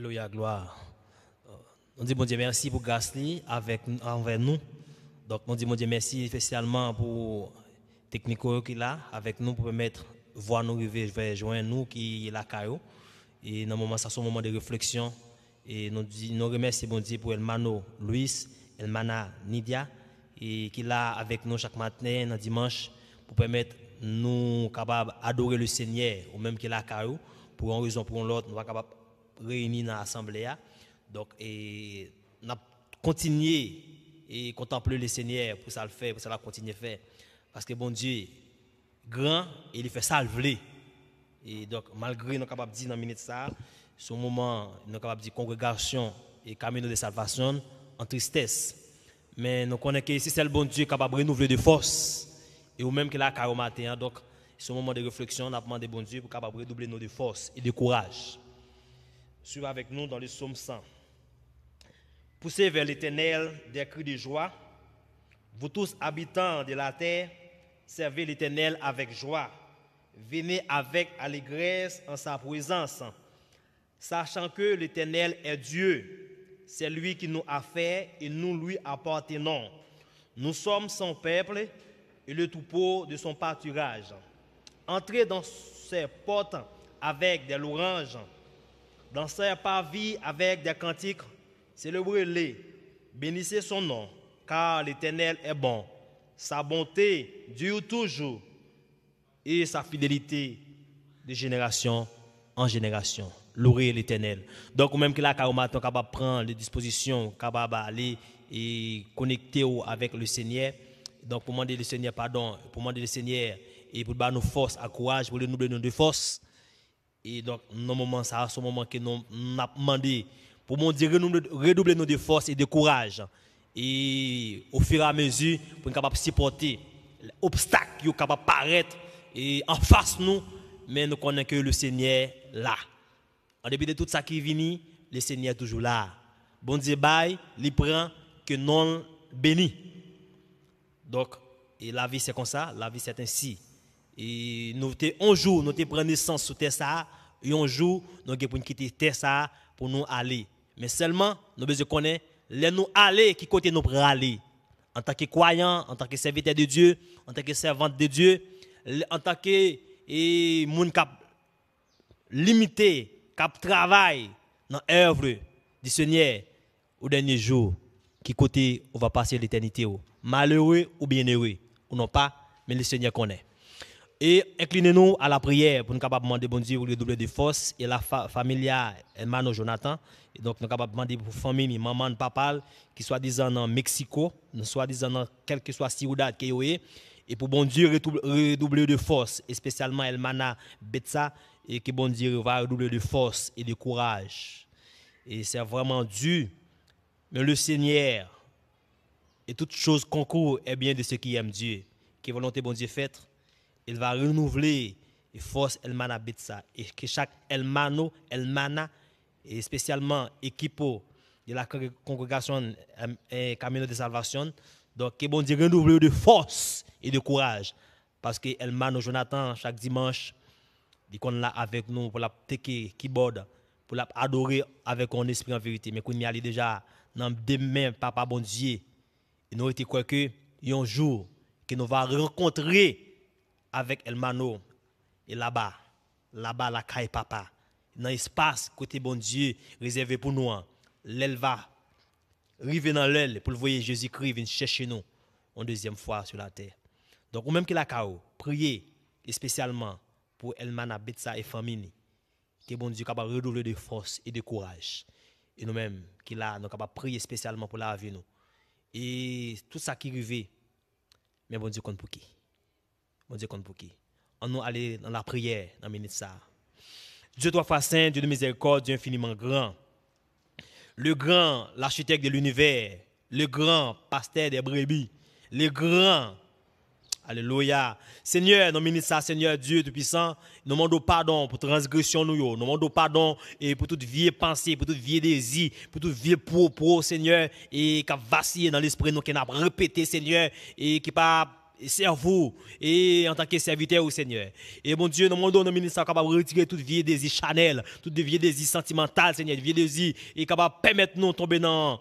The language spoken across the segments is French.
Alléluia, gloire. On dit, bon Dieu, merci pour Gasly avec, envers nous. Donc, on dit, bon Dieu, merci spécialement pour technico qui est là avec nous pour permettre voir nous arriver vais joindre nous qui est la caillou. Et dans moment, ça, c'est un moment de réflexion. Et nous, nous remercions, bon Dieu, pour Elmano Luis, Elmana Nidia, et qui est là avec nous chaque matin, dans dimanche, pour permettre nous capables d'adorer le Seigneur, ou même qui est la caillou, pour une raison, pour l'autre, nous sommes capables réunis dans l'Assemblée. Donc, et, n'a continué et contempler le Seigneur pour ça le faire, pour ça la continuer à faire. Parce que bon Dieu, grand, il fait ça le veut Et donc, malgré nous capables de dire dans la minute ça, ce moment, nous capables de dire congrégation et camino de salvation en tristesse. Mais nous connaissons que si c'est le bon Dieu capable de renouveler de force, et ou même que la car matin, hein, donc, ce moment de réflexion, on a demandé bon Dieu pour capable de redoubler nos de force et de courage. Suivez avec nous dans le psaume 100. Poussez vers l'Éternel des cris de joie. Vous tous habitants de la terre, servez l'Éternel avec joie. Venez avec allégresse en sa présence, sachant que l'Éternel est Dieu. C'est lui qui nous a fait et nous lui appartenons. Nous sommes son peuple et le troupeau de son pâturage. Entrez dans ses portes avec des louanges dans par vie avec des cantiques, célébrez-les, bénissez son nom, car l'Éternel est bon. Sa bonté dure toujours et sa fidélité de génération en génération. Louer l'Éternel. Donc, même que là, quand on capable prendre les dispositions, capable aller et connecter avec le Seigneur. Donc, pour demander le Seigneur pardon, pour demander le Seigneur et pour nous force, à courage, pour nous donner de force et donc, nos moment ça, ce moment que nous avons demandé pour mon Dieu redoubler nos forces et de courage. Et au fur et à mesure, pour capable capables supporter l'obstacle qui est capable paraître et en face nous, mais nous connaissons que le Seigneur là. En dépit de tout ça qui est venu, le Seigneur est toujours là. Bon Dieu bail, il prend que non béni. Donc, et la vie c'est comme ça, la vie c'est ainsi et nous avons un jour, nous avons naissance sur terre et un jour, nous avons quitter terre pour nous aller. Mais seulement, nous devons connaître, les nous aller, qui côté nous aller. En tant que croyants, en tant que serviteur de Dieu, en tant que servante de Dieu, en tant que et, monde limité, qui travail dans l'œuvre du Seigneur au dernier jour, qui côté on va passer l'éternité. Malheureux ou bienheureux, ou non pas, mais le Seigneur connaît. Et inclinez-nous à la prière pour nous capables de demander bon Dieu de redoubler de force. Et la fa famille, hermano Jonathan, et donc nous capables de demander pour la famille, maman, papa, qui soit disant en Mexico, soit disant dans quelle que soit ciudad qui est, et pour bon Dieu redoubler de force, et spécialement Elmana Betsa, et que bon Dieu va redoubler de force et de courage. Et c'est vraiment Dieu mais le Seigneur, et toute chose concourent, est bien de ceux qui aiment Dieu. Que volonté bon Dieu faite il va renouveler et force Elmana ça Et que chaque Elmano, Elmana, et spécialement l'équipe de la congrégation euh, euh, Camino de Salvation, donc que bon Dieu renouvelle de force et de courage. Parce que Elmano Jonathan, chaque dimanche, il est là avec nous pour la qui keyboard, pour la adorer avec un esprit en vérité. Mais qu'on y allait déjà dans demain Papa bon Dieu. Il nous été quoi que, un jour, que nous va rencontrer avec Elmano, et là-bas, là-bas, la caille papa, dans l'espace côté bon Dieu réservé pour nous, hein. l'Elva va, rive dans l'aile pour le voyez, Jésus-Christ venir chercher nous une deuxième fois sur la terre. Donc, nous même qui la chaos, priez spécialement pour Elmana, Betsa et famille, que bon Dieu capable de redoubler de force et de courage. Et nous-mêmes, qui là, nous de prier spécialement pour la vie nous. Et tout ça qui arrive, mais bon Dieu compte pour qui? Mon Dieu compte pour qui. On nous aller dans la prière, dans la minute ça. Dieu trois fois saint, Dieu de miséricorde, Dieu infiniment grand. Le grand, l'architecte de l'univers. Le grand, pasteur des brebis. Le grand, Alléluia. Seigneur, dans ministre ça, Seigneur Dieu Tout-Puissant, nous demandons pardon pour transgression, nous, nous demandons pardon et pour toute vieille pensée, pour toute vieille désir, pour tout vieux propos, Seigneur, et qui a vacillé dans l'esprit, nous, qui n'a pas répété, Seigneur, et qui pas cerveau et en tant que serviteur au Seigneur. Et mon Dieu, nous demandons nos ministres capables de retirer toute vieille désir Chanel, toute vieille désir sentimentale, Seigneur, vieille désir et capable de permettre nous tomber dans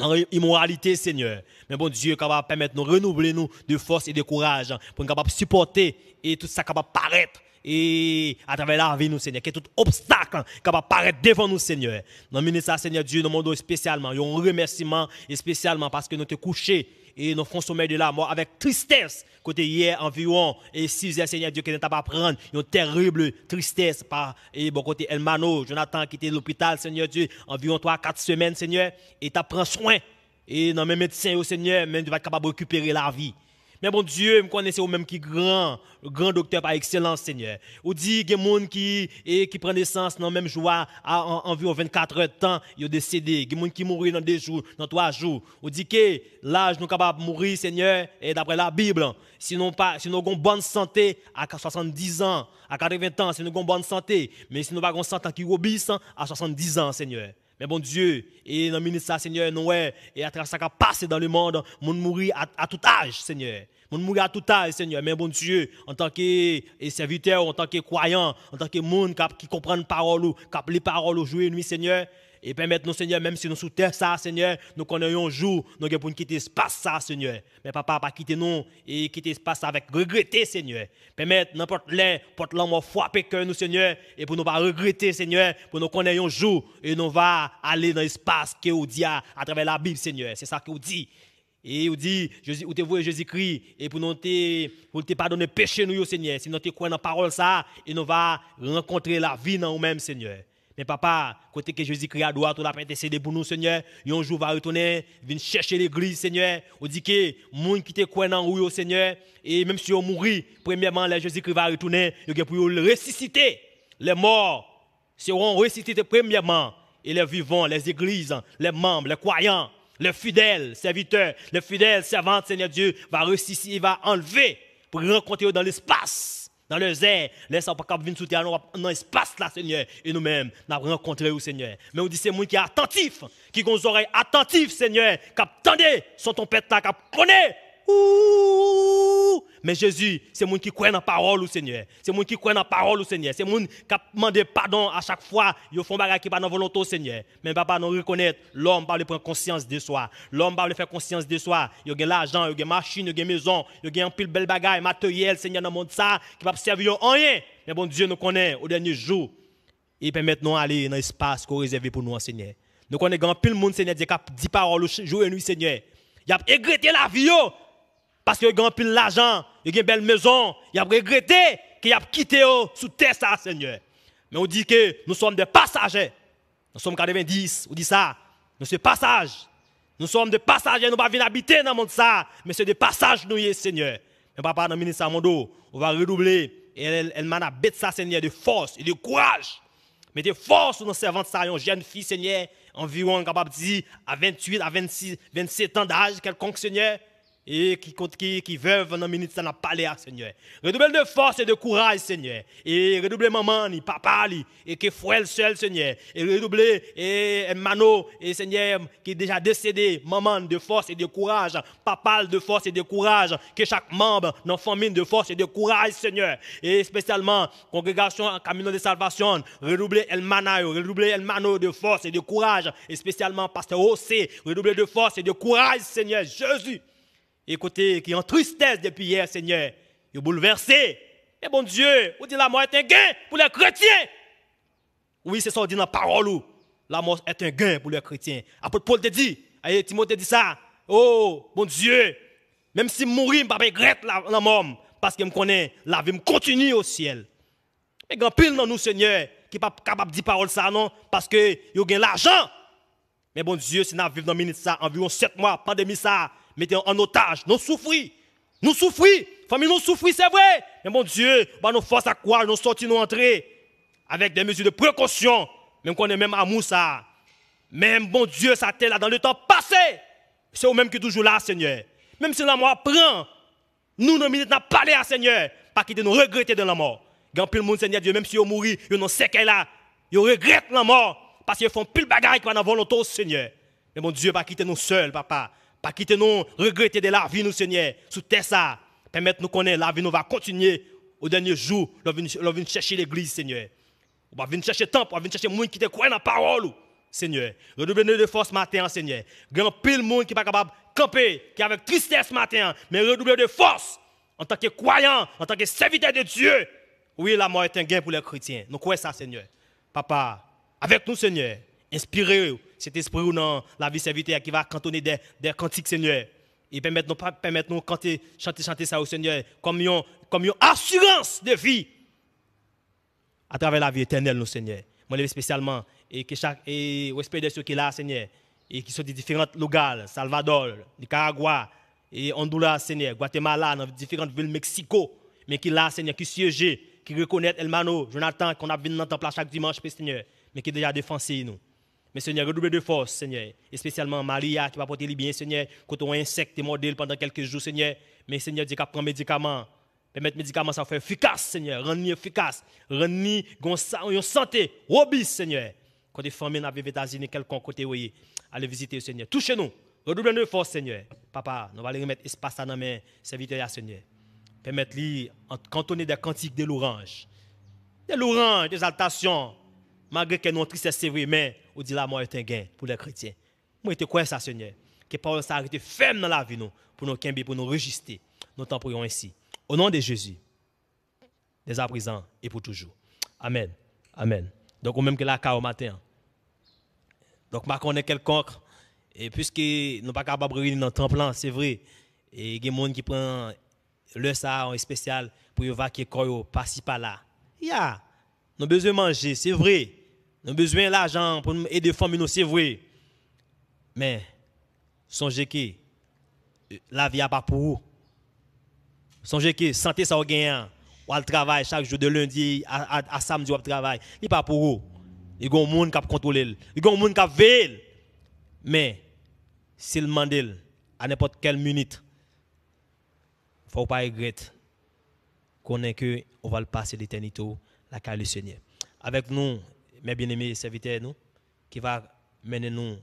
l'immoralité, immoralité, Seigneur. Mais bon Dieu, capable de permettre nous, renouveler nous de force et de courage pour nous supporter et tout ça capable paraître et à travers la vie nous Seigneur que tout obstacle qui va paraître devant nous Seigneur dans ministre, Seigneur Dieu nous spécialement un remerciement et spécialement parce que nous te couchés et nous font sommeil de la mort avec tristesse. Côté hier environ, et si Seigneur Dieu, qui n'a pas prendre, une terrible tristesse par, et bon côté Elmano, Jonathan qui était l'hôpital, Seigneur Dieu, environ 3-4 semaines, Seigneur, et t'as pris soin. Et dans mes médecins au oh Seigneur, même tu vas être capable de récupérer la vie. Mais bon Dieu, je connaissez au même qui grand, grand docteur par excellence, Seigneur. Ou dit qu'il y a des gens qui, et, eh, qui prennent naissance dans même joie, à, en, environ 24 heures de temps, ils ont décédé. Il y a des gens qui mourent dans deux jours, dans trois jours. Ou dit que l'âge nous capable de mourir, Seigneur, et d'après la Bible, si nous pas, si bonne santé à 70 ans, à 80 ans, si nous avons bonne santé, mais si nous n'avons pas une santé qui obéissant à 70 ans, Seigneur. Mais bon Dieu, et dans le ministère, Seigneur, nous, et à travers ça qui passe dans le monde, nous mourir à, tout âge, Seigneur. Nous mourir à tout âge, Seigneur. Mais bon Dieu, en tant que serviteur, en tant que croyant, en tant que monde qui comprend la parole, qui les paroles au jour et nuit, Seigneur, et permettre nous, Seigneur, même si nous sous ça, Seigneur, nous connaissons un jour, nous avons pour quitter l'espace, ça, Seigneur. Mais papa, pas quitter nous et quitter l'espace avec regretter, Seigneur. Permettre n'importe l'air, porte l'amour frapper que nous, Seigneur, et pour nous pas regretter, Seigneur, pour nous connaissons un jour et nous va aller dans l'espace que vous dit à, travers la Bible, Seigneur. C'est ça qu'il dit. Et il dit, Jésus, voyez Jésus-Christ, et pour nous te, pour te pardonner péché, nous, Seigneur. Si nous te dans la parole, ça, et nous va rencontrer la vie dans nous-mêmes, Seigneur. Mais papa, côté que Jésus-Christ droit tout la a décédé pour nous, Seigneur. Et un jour, va retourner, venir chercher l'église, Seigneur. On dit que, monde qui te croit dans oh, Seigneur. Et même si on mourit, premièrement, Jésus-Christ va retourner, il pour le ressusciter. Les morts seront ressuscités premièrement. Et les vivants, les églises, les membres, les croyants, les fidèles serviteurs, les fidèles servantes, Seigneur Dieu, va ressusciter, va enlever pour rencontrer dans l'espace dans le zé, laisse pas qu'on venir sous terre, dans l'espace là, Seigneur. Et nous-mêmes, nous avons rencontré, Seigneur. Mais on dit, c'est moi qui est attentif, qui ont oreilles attentives, Seigneur, qui attendez, sont ton père là, qui connaît mais Jésus, c'est monde qui croit dans la parole au Seigneur. C'est monde qui croit dans la parole au Seigneur. C'est monde qui demande pardon à chaque fois. Ils font bagarre qui pas dans volonté au Seigneur. Mais papa nous reconnaître l'homme pas le prendre conscience de soi. L'homme pas le faire conscience de soi. Il y a l'argent, il y a machine, il y a maison, il y a un pile belle des matériel Seigneur dans le monde ça qui va servir en rien. Mais bon Dieu nous connaît au dernier jour. Il permet nous aller dans l'espace qu'on réservé pour nous hein, Seigneur. Nous connaissons grand pile monde Seigneur qui dit parole jour et nuit Seigneur. Il a égreté la vie parce qu'il a pile l'argent, il a une belle maison, il a regretté qu'il a quitté oh, sous terre ça, Seigneur. Mais on dit que nous sommes des passagers. Nous sommes 90, on dit ça. Nous sommes passagers. Nous sommes des passagers, nous ne pas venir habiter dans le monde ça, mais c'est des passages nous Seigneur. Mais papa dans le mon Mondo, on va redoubler et elle, elle m'a bête ça Seigneur de force et de courage. Mais de force servons de ça, une jeune fille Seigneur, environ capable de dire à 28 à 26 27 ans d'âge quelconque Seigneur et qui, qui, qui veuve dans le minute, ça n'a pas l'air, Seigneur. Redouble de force et de courage, Seigneur. Et redouble maman, ni papa, et que frère seul, Seigneur. Et redoublez et Mano, et Seigneur, qui est déjà décédé, maman, de force et de courage. Papa, de force et de courage. Que chaque membre, dans la famille, de force et de courage, Seigneur. Et spécialement, congrégation en Camino de Salvation, redouble El Manayo, redouble El Mano de force et de courage. Et spécialement, Pasteur Ossé, redouble de force et de courage, Seigneur Jésus écoutez qui est en tristesse depuis hier, Seigneur, ils bouleversé. Et eh, bon Dieu, vous dit la mort est un gain pour les chrétiens. Oui, c'est ça, on dit dans la parole. La mort est un gain pour les chrétiens. Après, Paul te dit, et Timothée dit ça. Oh, bon Dieu, même si je mourir, je ne regrette la, mort, parce que je connais la vie, continue au ciel. Mais grand pile dans nous, Seigneur, qui n'est pas capable de dire parole ça, non, parce que y a l'argent. Mais bon Dieu, si nous vivons dans le ça environ sept mois, pandémie ça, mettez en otage. Nous souffrons. Nous souffrons. Famille, nous souffrons, c'est vrai. Mais mon Dieu, bah, nous force à croire, nous sortir, nous entrer. Avec des mesures de précaution. Même qu'on est même à Moussa. Même bon Dieu, ça t'est là dans le temps passé. C'est vous-même qui est toujours là, Seigneur. Même si la mort prend, nous, nous minutes, n'a parlé à Seigneur. Pas qu'il nous regretter de la mort. Grand le monde, Seigneur Dieu, même si vous mourrez, vous n'en est là. Vous regrettent la mort. Parce qu'ils font plus pile bagaille la volonté, Seigneur. Mais mon Dieu, pas quitter nous seuls, papa. Pas quitter nous, regretter de la vie, nous, Seigneur. Sous terre, ça. Permettre nous connaître la vie, nous va continuer au dernier jour. Nous venons chercher l'église, Seigneur. Nous va venir chercher le temple, on va venir chercher les monde qui te croit dans la parole, Seigneur. Redoublez-nous de force matin, Seigneur. Grand pile monde qui n'est pas capable de camper, qui est avec tristesse matin, mais redoublez de force en tant que croyant, en tant que serviteur de Dieu. Oui, la mort est un gain pour les chrétiens. Nous croyons ça, Seigneur. Papa, avec nous, Seigneur, inspirez-nous cet esprit ou dans la vie serviteur qui va cantonner des, cantiques, Seigneur. Et permettre pas permettre nous chanter, chanter ça au Seigneur comme une, comme assurance de vie à travers la vie éternelle, nous, Seigneur. Moi, je spécialement et que chaque et respect de ceux qui sont là, Seigneur, et qui sont des différentes locales, Salvador, Nicaragua, et Honduras, Seigneur, Guatemala, dans différentes villes, Mexico, mais qui là, Seigneur, qui siègent, qui reconnaissent Elmano, Jonathan, qu'on a vu dans temple chaque dimanche, Seigneur, mais qui déjà défoncé nous. Mais Seigneur, redouble de force, Seigneur. Et spécialement Maria qui va porter lui bien, Seigneur. Quand on insecte et modèle pendant quelques jours, Seigneur. Mais Seigneur, dit qu'après un médicament, Permettre médicament ça fait efficace, Seigneur. Rendre efficace. Rendre une santé. robuste, Seigneur. Quand des familles n'avaient États-Unis, quelqu'un côté, oui. Allez visiter, Seigneur. Touchez-nous. Redouble de force, Seigneur. Papa, nous allons remettre espace à nos mains, serviteur, Seigneur. Permettre-lui, cantonner des cantiques de l'orange. De l'orange, des altations malgré que notre tristesse c'est vrai, mais on dit la mort est un gain pour les chrétiens. Moi, je crois ça, Seigneur, que parole s'arrête ferme dans la vie, nous, pour nous quimber, pour nous register. Nous t'en ainsi. Au nom de Jésus, dès à présent et pour toujours. Amen. Amen. Donc, au même que la car au matin. Donc, ma est quelconque, et puisque nous ne sommes pas capables de dans le temple, c'est vrai, et il y a des gens qui prennent le ça en spécial pour y voir qui est pas si pas là. a Nous avons besoin de manger, c'est vrai. Nous avons besoin l'argent pour nous aider les nous, c'est vrai. Mais, songez que euh, la vie n'est pas pour vous. Songez que santé, ça gagne. Ou le travail chaque jour de lundi à, samedi, ou travaille Il n'est pas pour vous. Il y a des gens qui contrôlent. Il y a des gens qui veillent. Mais, s'il demande à n'importe quelle minute, il ne faut pas regretter qu'on est que on va le passer l'éternité la le Seigneur. Avec nous, mes bien-aimés serviteurs, nous, qui va mener nous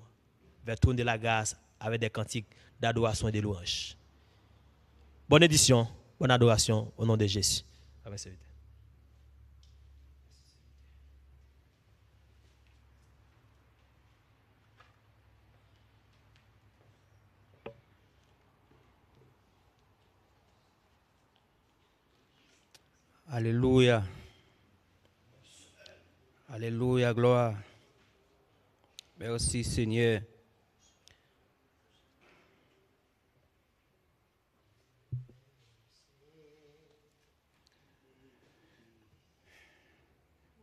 vers le de la grâce avec des cantiques d'adoration et de louange. Bonne édition, bonne adoration au nom de Jésus. Amen, serviteurs. Alléluia. Alléluia, gloire. Merci Seigneur.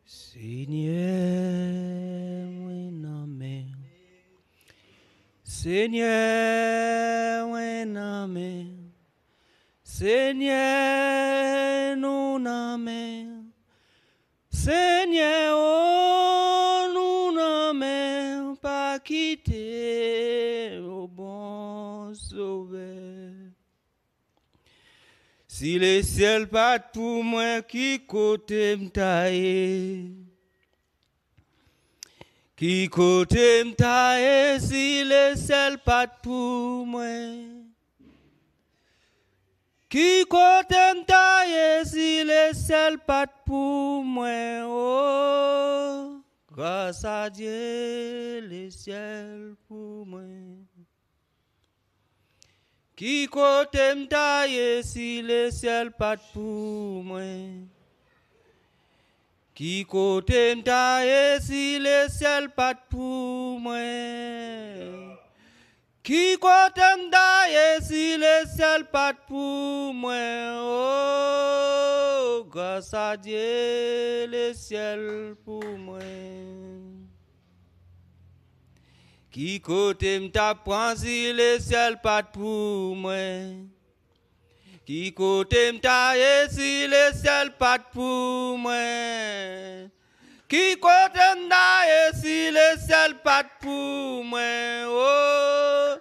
Seigneur, non, mais. Seigneur, non, mais. Seigneur, non, mais. Seigneur, Si le ciel pas pour moi qui côté m'taille Qui côté m'taille si le ciel pas pour moi Qui côté m'taille si le ciel pas pour moi Oh grâce à Dieu le ciel pour moi qui côté taille si le ciel pas pour moi? Qui t'aime taille si le ciel pas pour moi? Qui côté taille si le ciel pas pour moi? Oh, grâce à Dieu, le ciel pour moi. Qui côté m si le ciel pas pour moi? Qui côté m taye si le ciel pas pour moi? Qui côté m taye si le ciel pas pour moi? Oh,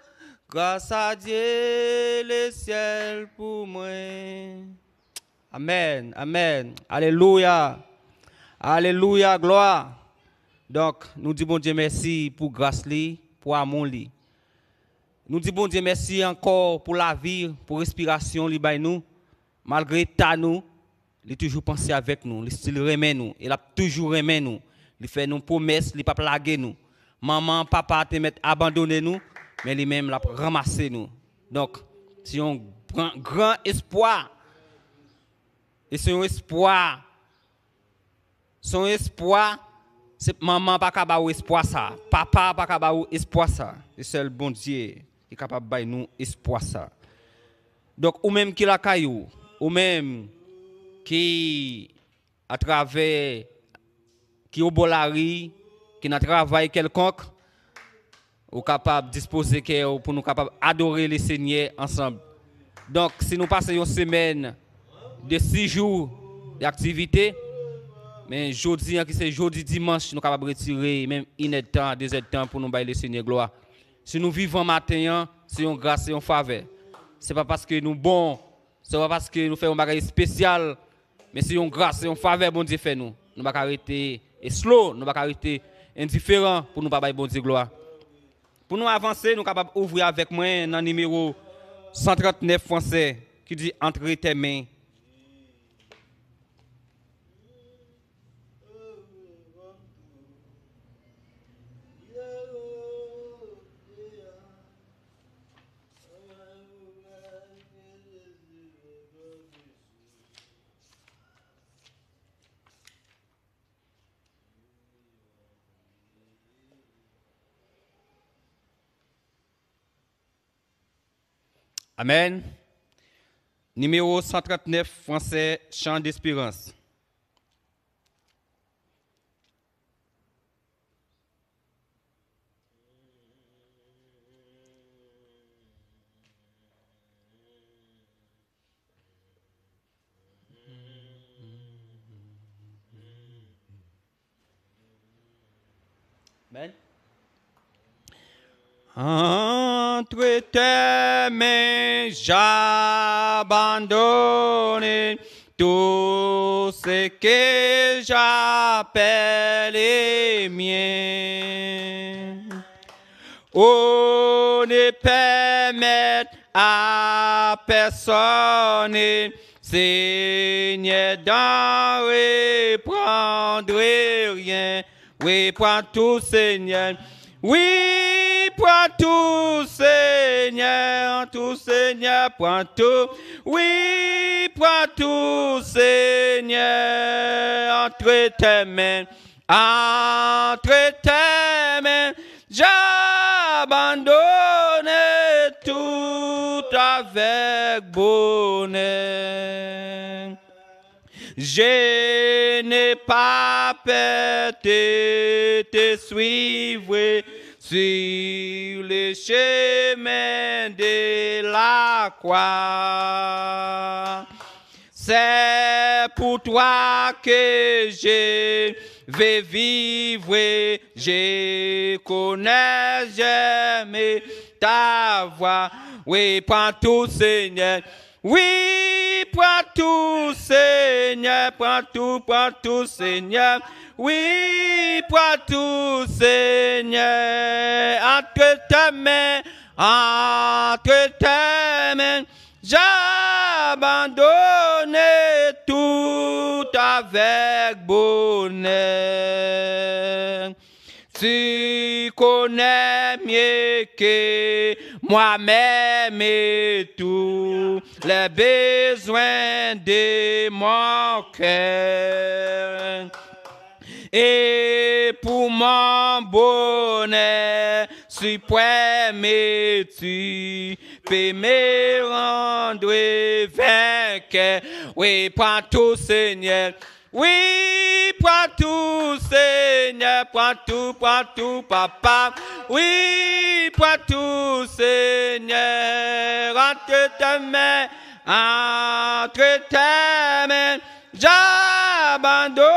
grâce à Dieu le ciel pour moi. Amen, amen. Alléluia. Alléluia, gloire. Donc, nous disons bon Dieu merci pour grâce pour amour li. Nous disons bon Dieu merci encore pour la vie, pour respiration li nous. Malgré ta nous, il toujours pensé avec nous, il still remet nous, il a toujours aimé nous. Il fait nos promesses, il pas plaguer nous. Maman, papa te met abandonné nous, mais lui-même l'a ramassé nous. Donc, si on grand espoir et son espoir son espoir c'est maman pas capable espoir ça, papa pas capable espoir ça. C'est seul bon Dieu qui est capable de nous espoir ça. Donc ou même qui la caillou, ou même qui à travers qui au bolari, qui n'a travail quelconque, ou capable de disposer pour nous capable adorer le Seigneur ensemble. Donc si nous passons une semaine de six jours d'activité, mais jeudi, hein, c'est jeudi, dimanche, nous sommes capables de retirer, même une heure temps, temps pour nous bailler le Seigneur gloire. Si nous vivons matin, hein, c'est une grâce, et une faveur. Ce n'est pas parce que nous sommes bons, ce n'est pas parce que nous faisons un bagage spécial, mais c'est une grâce, et une faveur, bon Dieu fait nous. Nous ne pas arrêter et slow, nous ne pas arrêter indifférent pour nous pas bailler bon Dieu gloire. Pour nous avancer, nous sommes capables avec moi dans numéro 139 français qui dit Entre tes mains Amen. Numéro 139, français, chant d'espérance. Amen. Ah entre tes mains, j'abandonne tout ce que j'appelle mien. On ne permet à personne, Seigneur, d'en reprendre rien. Oui, Reprends tout, Seigneur. Oui, tout Seigneur, tout Seigneur, point tout, oui, point tout Seigneur, entre tes mains, entre tes mains, j'abandonne tout avec bonheur. Je n'ai pas peur de te suivre sur le de la croix. C'est pour toi que je vais vivre, je connais jamais ta voix. Oui, prends tout Seigneur. Oui tout, Seigneur, prends tout, prends tout, Seigneur. Oui, prends tout, Seigneur. Entre tes mains, entre tes mains, j'abandonne tout avec bonheur. Tu connais mieux que moi-même et tout les besoins de mon cœur. Et pour mon bonheur suprême, tu peux me rendre vainqueur. Oui, prends tout, Seigneur. Oui, prends tout, prends tout, Papa. Oui, prends tout, Seigneur, entre tes mains, entre tes mains, j'abandonne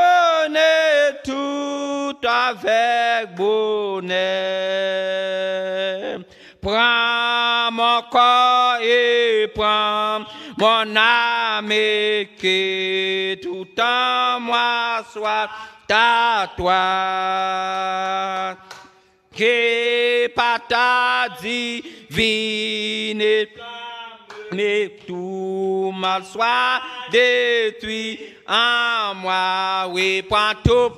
tout avec bonheur. Prends mon corps et prends mon âme et que tout en moi soit ta toi que pas ta divine mais tout mal soit détruit en moi. Oui, point tout.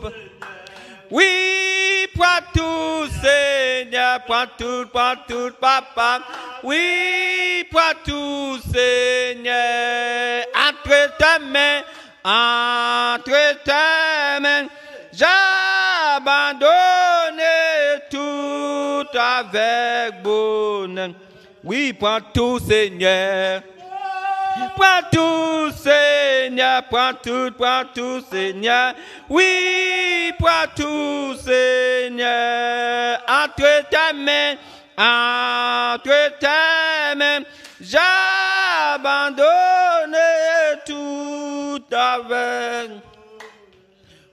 Oui, point tout, Seigneur, point tout, point tout, papa. Oui, pour tout, Seigneur, entre tes mains, entre tes mains. J'abandonne tout avec bonheur. Oui, prends tout, Seigneur. Prends tout, Seigneur. Prends tout, prends tout, Seigneur. Oui, prends tout, Seigneur. Entre tes mains, entre tes mains, j'abandonne tout avec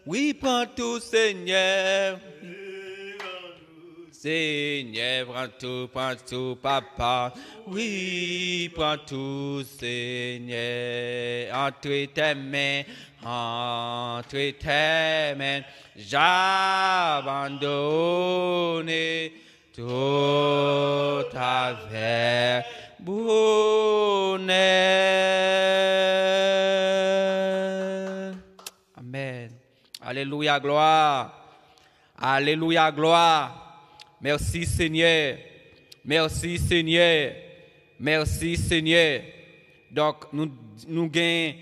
oui, prends-tout, Seigneur. Seigneur, prends tout, prends tout, papa. Oui, prends tout, Seigneur. Entre tes mains, entre tes mains, j'abandonne tout vers bonheur. Alléluia, gloire. Alléluia, gloire. Merci Seigneur. Merci Seigneur. Merci Seigneur. Donc nous nous une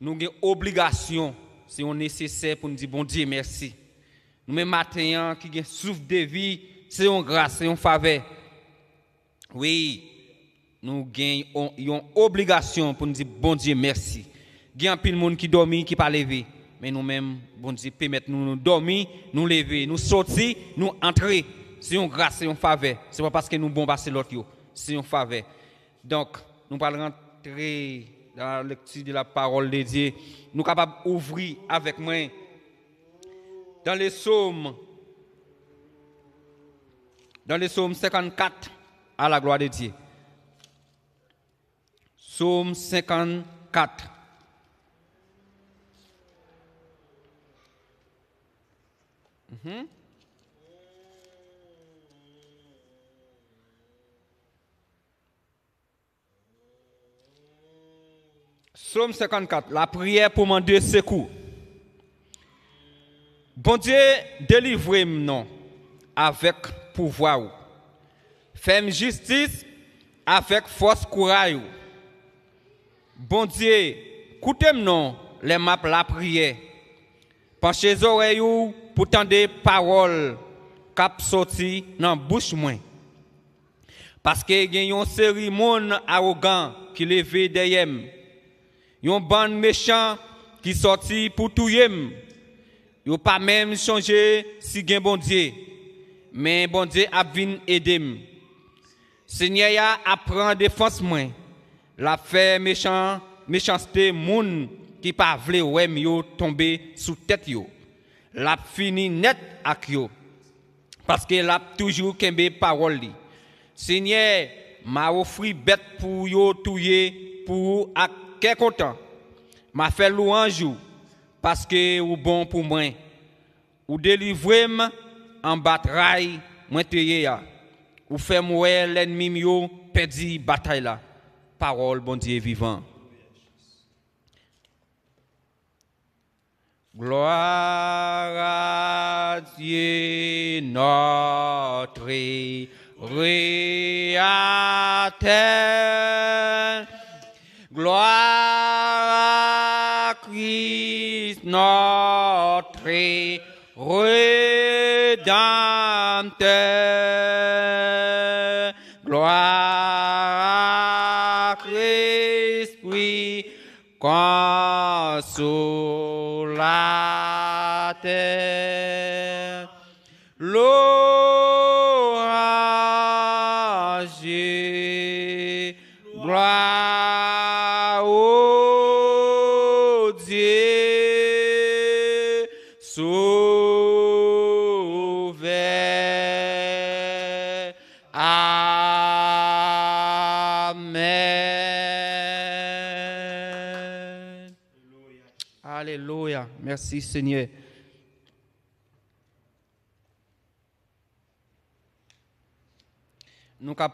nous obligation si on nécessaire pour nous dire bon Dieu merci. Nous même matin qui souffrent de vie, c'est une grâce, c'est une faveur. Oui, nous avons une obligation pour nous dire bon Dieu merci. Il y a un pile monde qui dormit, qui pas levé mais nous-mêmes, bon Dieu, nous, nous dormir, nous lever, nous sortir, nous entrer. C'est une grâce, c'est une faveur. Ce n'est pas parce que nous bon passer l'autre, c'est une faveur. Donc, nous allons rentrer dans la lecture de la parole de Dieu. Nous sommes capables d'ouvrir avec moi dans les psaumes, dans les psaumes 54 à la gloire de Dieu. Psaume 54. Psaume mhm. 54, la prière pour mon Dieu secours. Bon Dieu, délivre moi avec pouvoir. Fais justice avec force courage. Bon Dieu, écoute moi les maps la prière. Penchez chez oreilles pour des paroles cap sorti dans bouche moins parce que a une série monde arrogant qui levé derrière Une bande méchant qui sorti pour touyer yo pas même changé si gain bon Dieu mais bon Dieu a vinn aider Seigneur apprend défense moins la fait méchant méchanceté moun qui pas vle wèm tomber sous tête yo L ap fini net ak yo, paske l ap toujou kembe parol li. Senye, ma ofri bet pou yo touye pou ak kekotan. Ma fe lou anjou, paske ou bon pou mwen. Ou delivwem an bat ray mwen teye ya. Ou femwe l enmim yo pedi batay la. Parol bondye vivan. Gloire à Dieu notre terre Gloire à Christ notre Rédempteur. Gloire à Christ, oui, terre. L'orage, gloire au Dieu, sauvé. Amen. Alléluia. Merci Seigneur.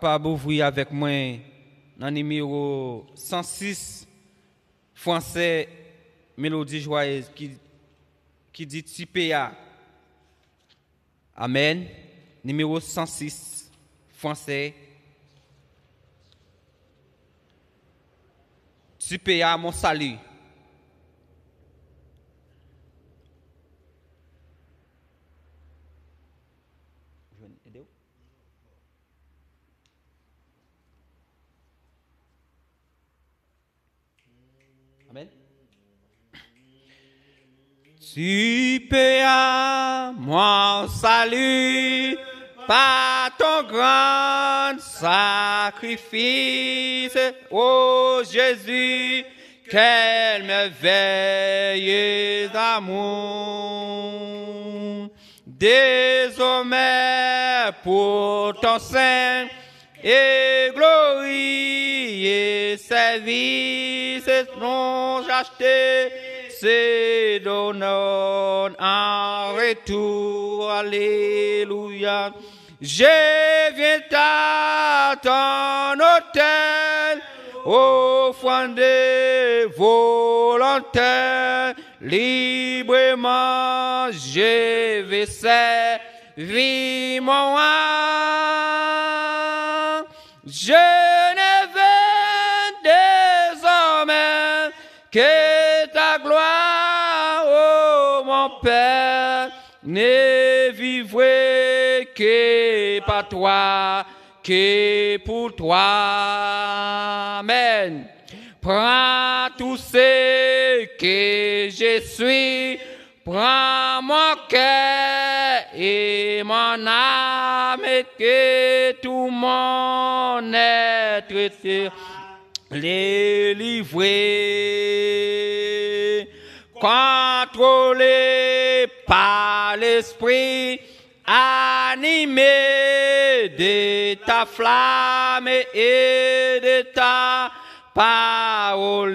vous d'ouvrir avec moi dans le numéro 106 français Mélodie Joyeuse qui, dit TIPEA. Amen. Numéro 106 français. TIPEA, mon salut. Si à moi salut par ton grand sacrifice, ô oh Jésus, quel merveilleux amour. Désormais pour ton sein et glorie et service, non j'achetais. C'est d'honneur en retour. Alléluia. Je viens à ton hôtel, offrande volontaire, librement je vais servir mon âme. Je que par toi, que pour toi. Amen. Prends tout ce que je suis, prends mon cœur et mon âme et que tout mon être les livrer Contrôlé par l'esprit, à animé de ta flamme et de ta parole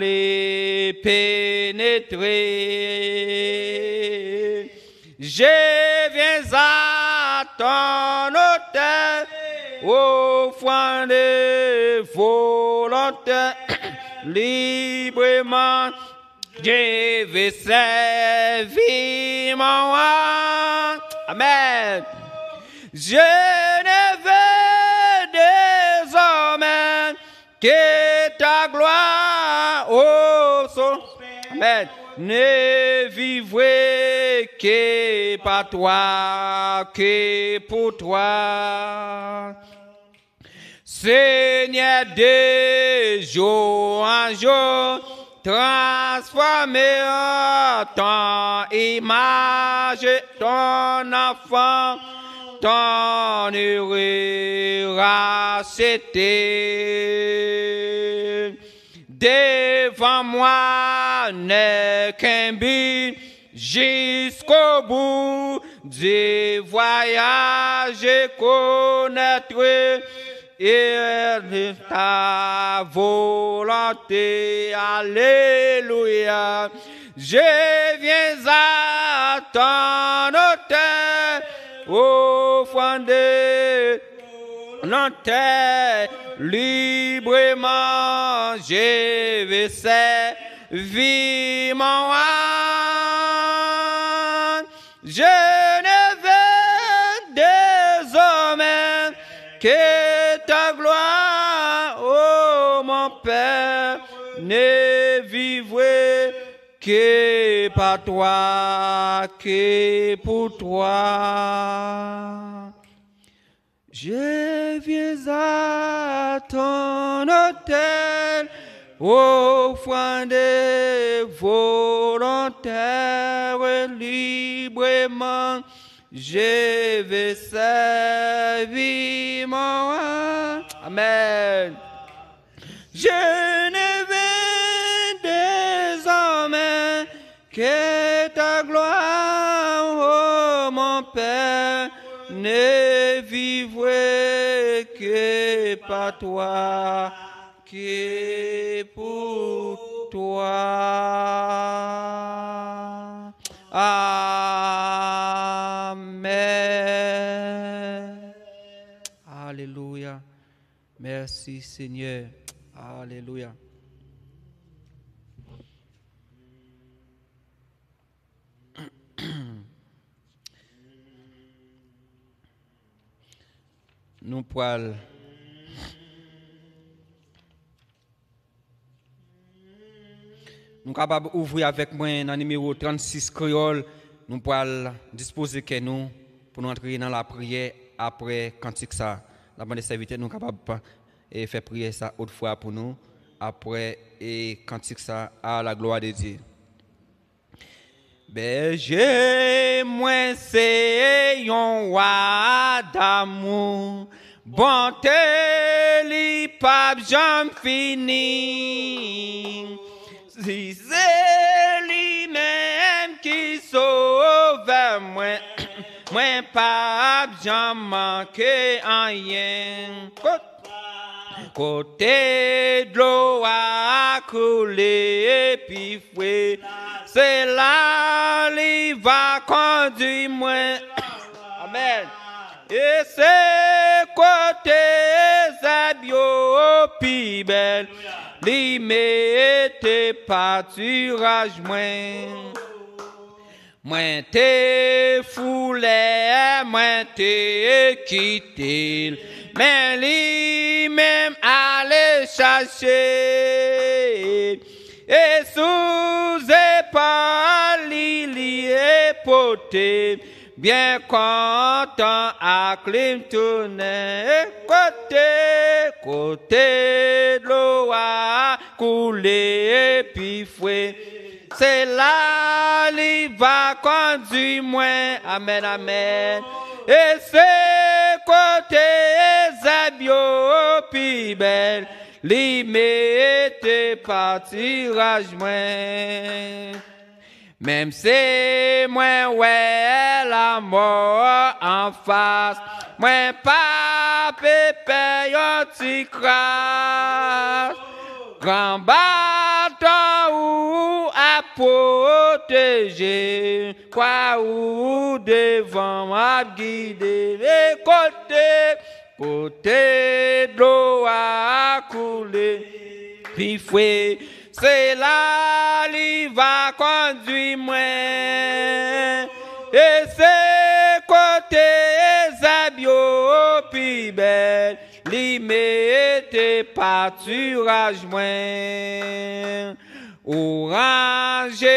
pénétrée. Je viens à ton hôtel, offrande volontaire, librement, je vais servir mon âme. Amen. Je ne veux désormais que ta gloire, oh, son... Ne vivre que par toi, que pour toi. Seigneur de jour en jour, transformer ton image, ton enfant ton c'était. Devant moi n'est qu'un but jusqu'au bout du voyage connaître et ta volonté. Alléluia. Je viens à ton hôtel au fond de librement je vais servir mon âme. Je ne veux désormais que ta gloire, ô oh mon Père, ne vivrai que pas toi que pour toi. Je viens à ton hôtel, offrande volontaire librement. Je vais servir mon Amen. Je pas toi, qui est pour toi. Amen. Alléluia. Merci Seigneur. Alléluia. Nous pourrons nous capables d'ouvrir avec moi dans le numéro 36 créole. Nous pouvons disposer que nous pour nous entrer dans la prière après cantique ça. La bande de nous capables de faire prier ça autrefois pour nous après et cantique ça à la gloire de Dieu. Berger, moi c'est un roi d'amour. Bonté, li pap jam fini. Si c'est lui-même qui sauve moi, moi pas j'en en rien. Côté de l'eau a coulé puis foué. c'est là lui va conduire moi. Amen. Et c'est côté Zabio pibel li pas pâturage moins. Moins te foulé, moins te quitté, mais lui-même allait chasser. Et sous les pas, e poté, bien content à tourner côté côté l'eau a coulé et puis fouet c'est là il va conduire moi amen amen et c'est côté zabio puis belle était tes rage moins même si moi ouais la mort en face, moi pas pépé yon Grand bâton ou à protéger, quoi ou devant à guider les côtés, côté de l'eau à couler, puis c'est là lui va conduire moi. Et c'est côté Zabio plus belle, lui mette pâturage moi. Orange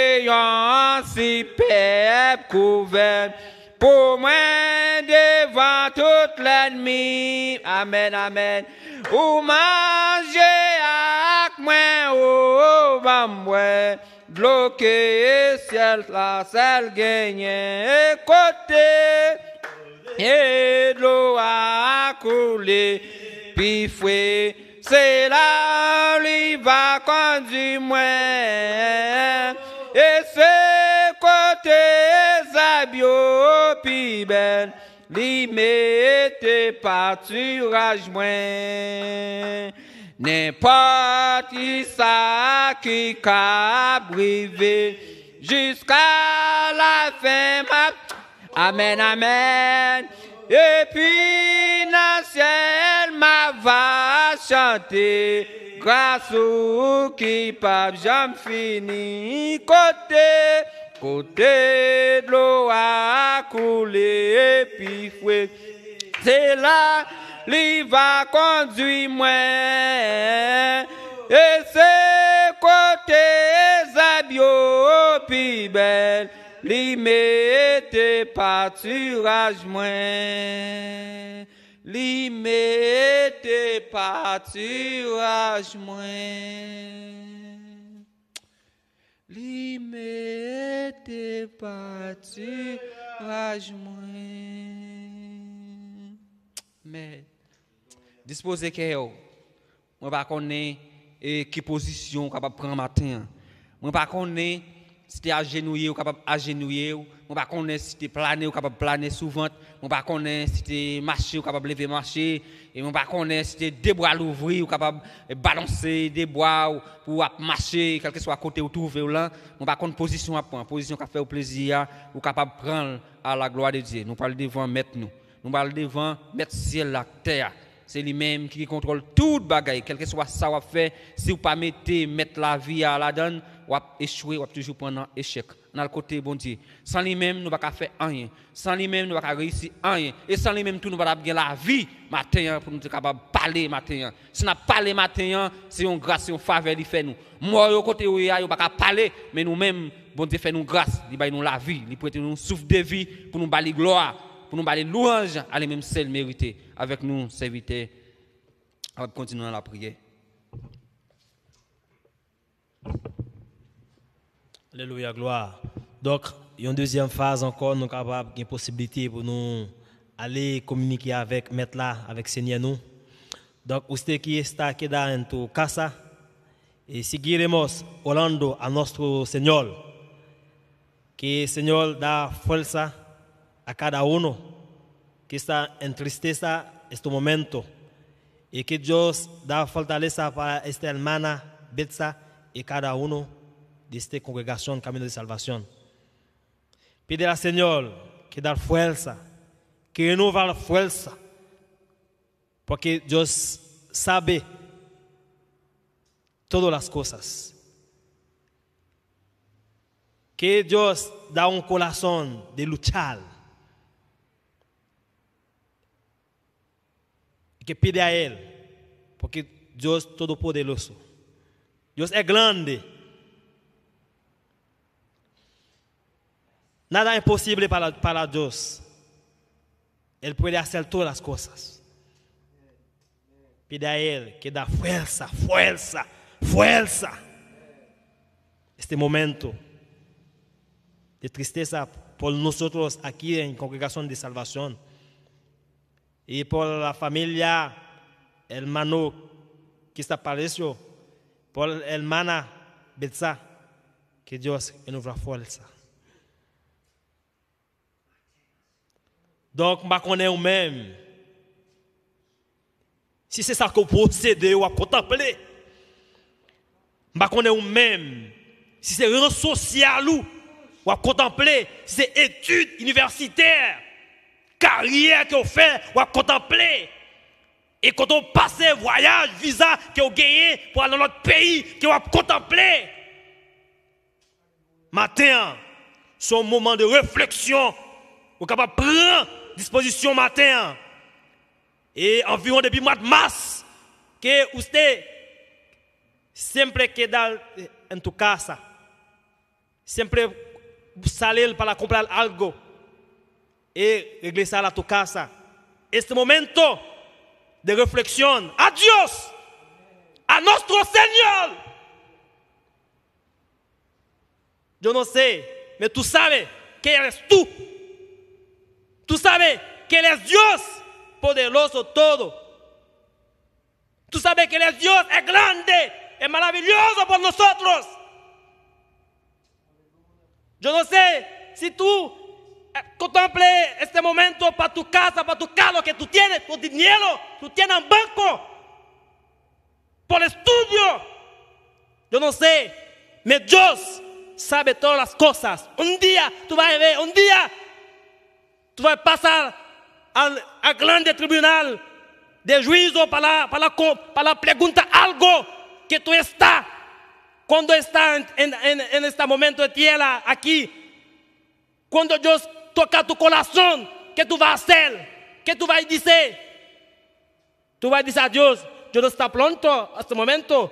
si couvert, pour moi devant toute l'ennemi. Amen, amen. Ou manger au oh, oh, bam, bloqué, ciel, la celle gagné, côté, et l'eau a coulé, pifoué, c'est là, lui va conduire moins, et c'est côté, Zabio, Pibel, lui mettez pas, moins. N'importe qui ça qui brivé jusqu'à la fin. Amen, amen. Et puis, dans ciel, ma va chanter. Grâce au qui pas jamais fini côté, côté de l'eau a coulé et puis fouet. C'est là lui va conduire moi. Et c'est côté Zabio plus belle, li mette pâturage moi. Li mette pâturage moi. Li mette pâturage moi. Mais disposer que va pas connais et qui position capable prendre matin on pas connais si tu agenouillé ou capable agenouiller on pas connaître si tu plané ou capable planer souvent on pas connaître si tu marché ou capable lever marcher et on pas connaître si tu débois l'ouvrir ou capable balancer des bois pour marcher quel que soit côté ou trouver ou là moi pas position à prendre position qui fait au plaisir ou capable prendre à la gloire de Dieu nous parlons devant mettre nous nous parlons devant mettre ciel la terre c'est lui-même qui contrôle tout bagaille, quel que soit ça vous faire, si vous ne mettez mettre la vie à la donne, ou échouer, ou toujours prendre un échec. Dans le côté bon Dieu. Sans lui-même, nous ne pouvons faire rien. Sans lui-même, nous ne pouvons réussir rien. Et sans lui-même, tout nous va gagner la vie matin hein, pour nous être parler matin. Hein. Si nous parlons matin, hein, c'est une grâce, une faveur qui fait nous. Moi, au côté où il y a, nous ne parler, mais nous-mêmes, bon Dieu fait nous grâce, il nous la vie, il prête nous souffle de vie pour nous balayer gloire pour nous aller louange, aller même seul mériter. Avec nous, serviteurs, on va continuer à la prière. Alléluia, gloire. Donc, il y a une deuxième phase encore, nous capable, une possibilité pour nous aller communiquer avec Mettre là, avec Seigneur nous. Donc, vous êtes qui est dans tout casa, et seguiremos Orlando à notre Seigneur... Que Señor da fuerza. a cada uno que está en tristeza este momento y que Dios da fortaleza para esta hermana Betsa y cada uno de esta congregación Camino de Salvación. Pide al Señor que da fuerza, que renueva la fuerza, porque Dios sabe todas las cosas. Que Dios da un corazón de luchar que pede a Ele, porque Deus é todo-poderoso, Deus é grande. Nada é impossível para, para Deus. Ele pode fazer todas as coisas. Pede a Ele que dá força, força, força. Este momento de tristeza por nós aqui em congregação de salvação et pour la famille hermano que está apareció, por pour hermana Betsa, que Dios nous la ça. Donc, je connais vous-même. Si c'est ça que vous procédez ou à contempler, je connais vous-même. Si c'est un social ou à contempler, si c'est études universitaires, carrière que vous faites, vous contempler. Et quand on passe voyage, visa que vous gagnez pour aller dans notre pays, que vous contempler. Matin, un moment de réflexion, vous capable prendre disposition matin. Et environ depuis mois de mars, que vous êtes simple que dans, en tout cas ça, simple saler par la comprendre algo. y eh, regresar a tu casa. Este momento de reflexión a Dios, a nuestro Señor. Yo no sé, pero tú sabes que eres tú. Tú sabes que eres Dios, poderoso todo. Tú sabes que Él es Dios, es grande, es maravilloso por nosotros. Yo no sé si tú contemple este momento para tu casa, para tu carro que tú tienes, tu dinero, tú tienes un banco, por estudio. Yo no sé, pero Dios sabe todas las cosas. Un día tú vas a ver, un día tú vas a pasar al, grande tribunal de juicio para, para, para preguntar algo que tú estás cuando está en, en, este momento de tierra aquí, cuando Dios tocar tu coração, que tu vais ser, que tu vais dizer. Tu vais dizer a Deus, Deus está pronto a este momento.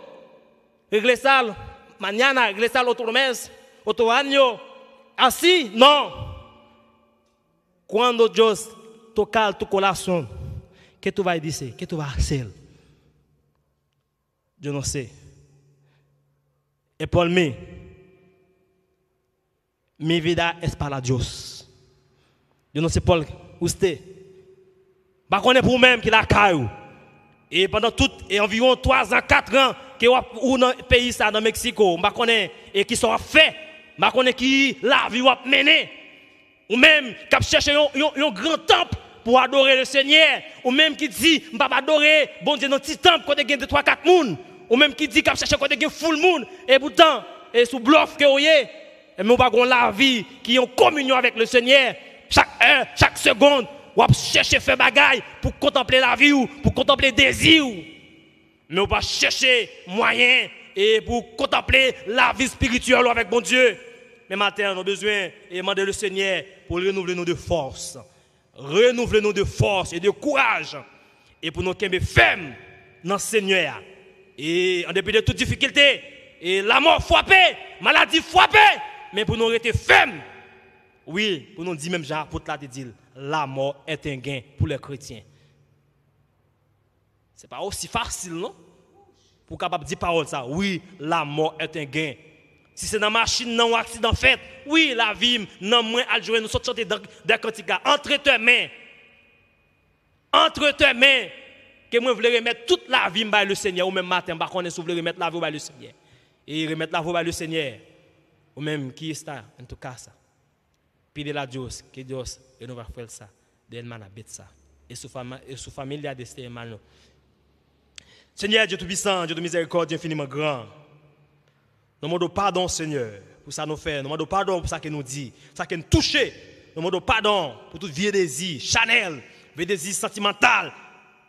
Regressar mañana, regressar outro mês, outro ano. Assim, não. Quando Deus tocar tu coração, que tu vais dizer, que tu vais ser. Eu não sei. E por mim. Minha vida é para Deus. Je ne sais c'est où ne sais pas pour même qui la caillou. Et pendant tout environ 3 ans 4 ans que ou dans le pays ça dans Mexico, je bah, connais, et qui sont fait, sais pas bah, qui la vie est mener. Ou même qui cherche un grand temple pour adorer le Seigneur, ou même qui dit ne bah, adorer bon Dieu dans petit temple quand il y a 3 4 personnes ou même qui dit qu'il cherche côté qui full monde et pourtant et sous bluff que vous et mais pas la vie qui est en communion avec le Seigneur chaque heure, chaque seconde, on va chercher faire bagaille pour contempler la vie ou pour contempler désir. Mais on va chercher moyen et pour contempler la vie spirituelle avec mon Dieu. Mais matin, on a besoin et demander le Seigneur pour renouveler nous de force. Renouveler nous de force et de courage. Et pour nous qu'aimer ferme dans le Seigneur. Et en dépit de toute difficulté, et la mort frappée, maladie frappée, mais pour nous rester ferme oui, pour nous dire même Jean te la dit la mort est un gain pour les chrétiens. C'est pas aussi facile, non? Pour capable dire parole ça. Oui, la mort est un gain. Si c'est dans la machine, dans l'accident, accident fait. Oui, la vie, non, moins jouer. nous sommes chantés dans des cantiques. Entre tes mains. Entre tes mains. Que moi, je voulais remettre toute la vie par le Seigneur. Ou même matin, je voulais remettre la vie par le Seigneur. Et remettre la vie par le Seigneur. Ou même, qui est ça? En tout cas, ça pide la Dios, que Dios eu não vou ça, de ele mana et E famille a de deste mal Seigneur Dieu Tout-Puissant, Dieu de miséricorde infiniment grand, nous demandons pardon, Seigneur, pour ça nous fait, nous demandons pardon pour ça qu'Il nous dit, pour ça qu'Il nous touche, nous demandons pardon pour toute vieille désir, chanel, vieille désir sentimentale,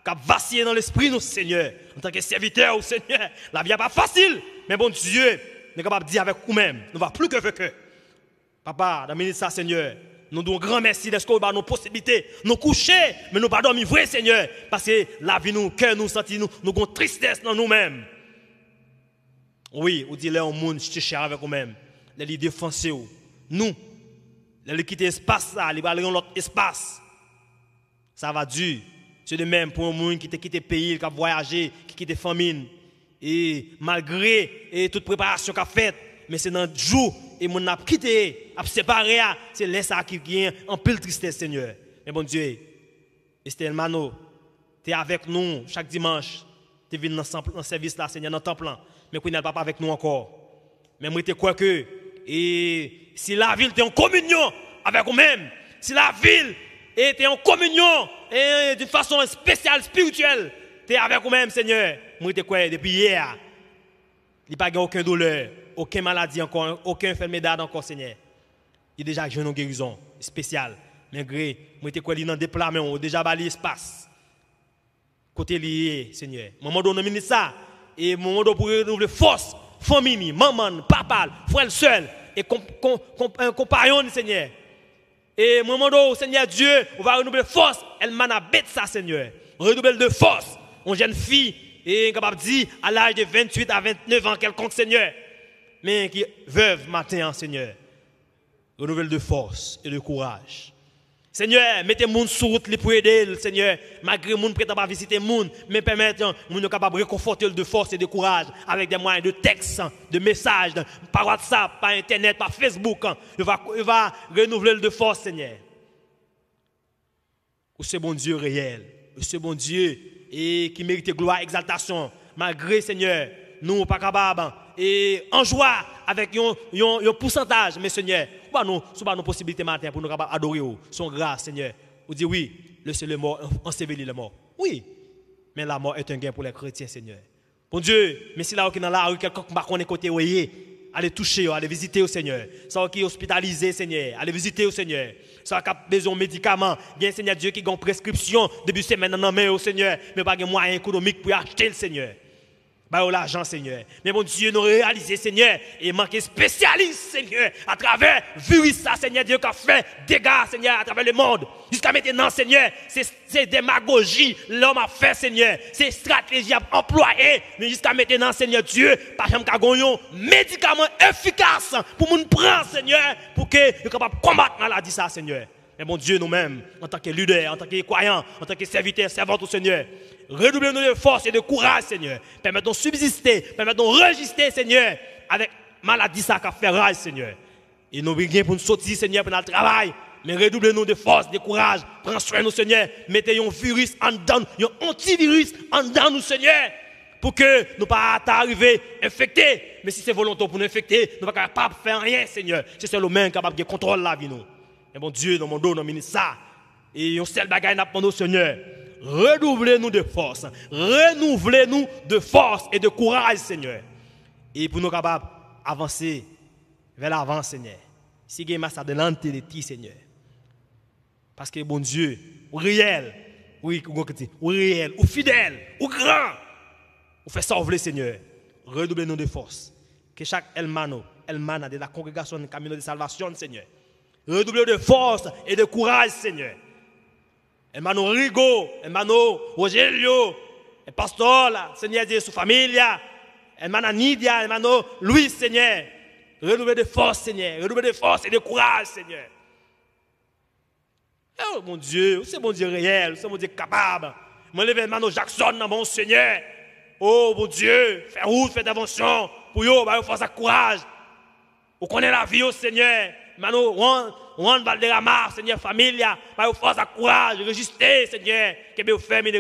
qui a vacillé dans l'esprit, nous, Seigneur, en tant que serviteur, oh, Seigneur. La vie n'est pas facile, mais bon Dieu, nous sommes capables de dire avec nous-mêmes, nous ne va plus que faire que. Papa, dans le Seigneur, nous devons grand merci de ce qu'on a nos possibilités, nous coucher, mais nous pas dormir vrai, Seigneur, parce que la vie, nous, cœur, nous sentis, nous, nous avons tristesse dans nous-mêmes. Oui, on dit là, monde, je cher avec nous même Les défensés, nous, les quitter l'espace, les aller dans l'autre espace. Ça va dur. C'est de même pour un monde qui quitté le pays, qui a voyagé, qui quitté la famine. Et malgré et toute préparation qu'a faite, mais c'est dans le jour et mon ap quitté, ap séparé, c'est laisse ça qui vient en pile tristesse Seigneur. Mais bon Dieu, Estelle Mano, tu es avec nous chaque dimanche. Tu es venu dans le service là, Seigneur, dans le temple. Mais qu'on n'est pas avec nous encore. Mais moi, je crois que et si la ville est en communion avec vous-même, si la ville est en communion et d'une façon spéciale, spirituelle, tu es avec vous-même, Seigneur. Moi, je crois depuis hier, il n'y a pas aucun douleur aucune maladie encore, aucun infirmité encore, Seigneur. Il y a déjà une guérison spéciale. Malgré, moi, je suis dans des plats, mais on déjà bali espace. Côté lié, Seigneur. Maman, on a ça. Et maman, on pour renouveler force, famille, maman, papa, frère seul, et un compagnon, Seigneur. Et maman, on, Seigneur Dieu, on va renouveler force. Elle m'a bête ça, Seigneur. Renouvelle de force. Une jeune fille, et capable de dire à l'âge de 28 à 29 ans, quelconque Seigneur mais qui veuve matin, Seigneur. Renouvelle de force et de courage. Seigneur, mettez monde sur route pour aider, Seigneur, malgré moun prêt à visiter monde, mais permettons hein, moun capable de réconforter de force et de courage avec des moyens de texte, hein, de messages, hein, par WhatsApp, par Internet, par Facebook. Il va, il va renouveler de force, Seigneur. Ou ce bon Dieu réel, ou ce bon Dieu et qui mérite gloire, exaltation, malgré, Seigneur, nous pas capables hein. et en joie avec un pourcentage, mais Seigneur, bah nous, pas bah nos possibilités matin pour nous adorer son grâce, Seigneur. Vous dit oui, le Seigneur est mort, ensevelir le mort. Oui, mais la mort est un gain pour les chrétiens, Seigneur. Bon Dieu, mais si là qui dans la rue quelqu'un m'a connaît côté voyez, allez toucher, oh, allez visiter au oh, Seigneur. Ça qui est hospitalisé, Seigneur, allez visiter au oh, Seigneur. Ça qui a besoin de médicaments, bien Seigneur Dieu qui a une prescription début semaine en main au Seigneur, mais pas de moyens économiques pour acheter le Seigneur. Bah, oh, l'argent, Seigneur. Mais mon Dieu, nous réaliser Seigneur, et manquer spécialiste, Seigneur, à travers vu ça, Seigneur, Dieu, qui a fait dégâts, Seigneur, à travers le monde. Jusqu'à maintenant, Seigneur, c'est démagogie, l'homme a fait, Seigneur. C'est stratégie à Mais jusqu'à maintenant, Seigneur Dieu, par exemple, qu'il médicament efficace pour nous prendre, Seigneur, pour que nous capable de combattre la maladie, ça, Seigneur. Mais mon Dieu, nous-mêmes, en tant que leader, en tant que croyant, en tant que serviteur, servante au Seigneur, redoublez nous de force et de courage, Seigneur. Permettons de subsister, permettons de résister Seigneur, avec maladie ça à fait rage, Seigneur. Et nous rien pour nous sortir, Seigneur, pour notre travail. Mais redoublez nous de force, de courage. Prends soin, nous, Seigneur. Mettez un virus en dedans, un antivirus en dedans, nous, Seigneur. Pour que nous ne pas arriver infectés. Mais si c'est volontaire pour nous infecter, nous ne pas capables de faire rien, Seigneur. C'est seulement nous capable de contrôler la vie, nous. Et bon Dieu, dans mon dos, dans mon ça Et un le bagage n'a pas nous, Seigneur redoublez nous de force. Renouvelez-nous de force et de courage, Seigneur. Et pour nous capables d'avancer vers l'avant, Seigneur. Si de ti, Seigneur. Parce que bon Dieu, réel, oui, ou réel, ou fidèle, ou grand, ou fait sauver, Seigneur. Redoublez-nous de force. Que chaque elmano, elmana de la congrégation du Camino de Salvation, Seigneur, Redoublez de force et de courage, Seigneur hermano Rigo, hermano Rogelio, el pastor, Seigneur de su familia, hermana Nidia, hermano Louis, Seigneur. Renouvez de force, Seigneur. Renouvez de force et de courage, Seigneur. Oh mon Dieu, c'est mon Dieu réel, c'est mon Dieu capable. Mon hermano Jackson, mon Seigneur. Oh mon Dieu, fais route, fais d'invention. Pour yo, bah, force à courage. Vous connaît la vie, au Seigneur. Mano, Juan ramasser, Seigneur, à bah, force à Seigneur. resistir, Seigneur, que meu fêmea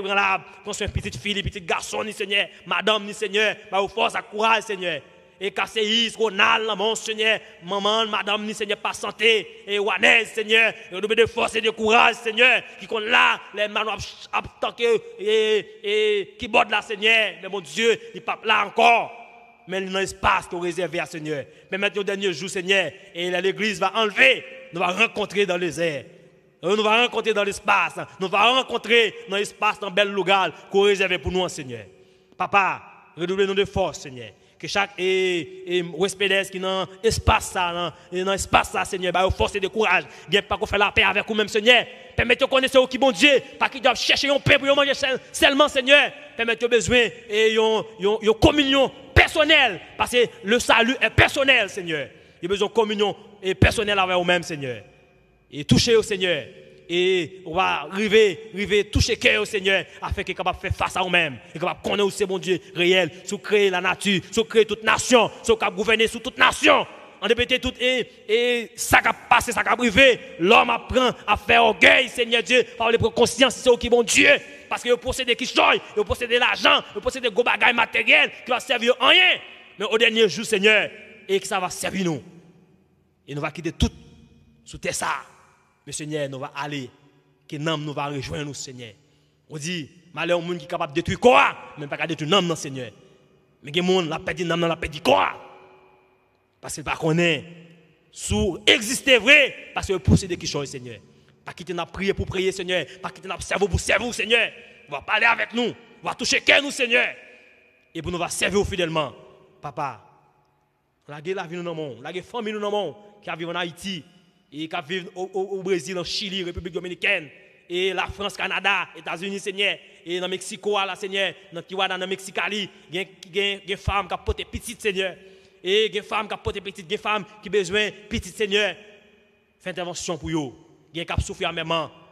qu'on soit une petite une petite garçon, ni Seigneur, madame, ni Seigneur, ma bah, force à courage, Seigneur. Et Casséis, Ronald, mon Seigneur, maman, madame, ni Seigneur, pas santé, et Wanez, Seigneur, et de force et de courage, Seigneur, qui compte là, les manons abtanqués, et qui bordent là, Seigneur, mais mon Dieu, il pas là encore mais il a espace qui est réservé à Seigneur. Mais maintenant, au dernier jour, Seigneur, et l'Église va enlever nous va rencontrer dans les airs. Euh, nous va rencontrer dans l'espace. Nous va rencontrer dans l'espace, dans bel lugar qu'on réservé pour nous, hein, Seigneur. Papa, redoublez-nous de force, Seigneur. Que chaque et, qui dans espace ça, hein, dans, espace ça, Seigneur, bah, force et de courage. Bien, pas qu'on fait la paix avec vous-même, Seigneur. permettez de connaître qui bon Dieu, pas qu'ils doivent chercher un paix pour manger seulement, Seigneur. permettez de besoin et une communion personnelle, parce que le salut est personnel, Seigneur. Il y a besoin de communion et personnel avec vous-même, Seigneur. Et toucher au Seigneur. Et on va arriver, arriver, toucher cœur au Seigneur, afin qu'il soit capable de faire face à même. Il soit capable de connaître aussi mon Dieu réel, sous créer la nature, sous créer toute nation, sous gouverner sous toute nation. En de tout et, et ça qui passé, ça qui privé. L'homme apprend à faire orgueil, Seigneur Dieu, par les conscience, c'est au qui mon Dieu. Parce qu'il possède qui choye, il possède l'argent, il possède des gros bagages matériels qui va servir à rien. Mais au dernier jour, Seigneur, et que ça va servir nous. Et nous va quitter tout sous tes ça. Mais Seigneur, nous va aller. Que nous nous va rejoindre, Seigneur. On dit, malheur au monde qui est capable de détruire quoi Même pas de détruire non Seigneur. Mais que monde la perdu nous la perdu quoi Parce qu'il ne connaît pas. Sous exister vrai, parce que procéder qui chose, Seigneur. Pas quitter n'a prier pour prier, Seigneur. Pas quitter n'a cerveau pour servir, Seigneur. On va parler avec nous. On va toucher cœur, nous, Seigneur. Et pour nous va servir fidèlement. Papa, la vie nous dans La famille nous dans qui vivent en Haïti, et qui vivent au, au, au, Brésil, en Chili, République dominicaine, et la France, Canada, États-Unis, Seigneur, et dans Mexico, là, Seigneur, dans Kiwada, dans Mexicali, il y a des femmes qui portent petites, Seigneur, et des femmes qui portent petites, des femmes qui ont besoin petites, Seigneur. Fais intervention pour eux. Il y a qui souffrent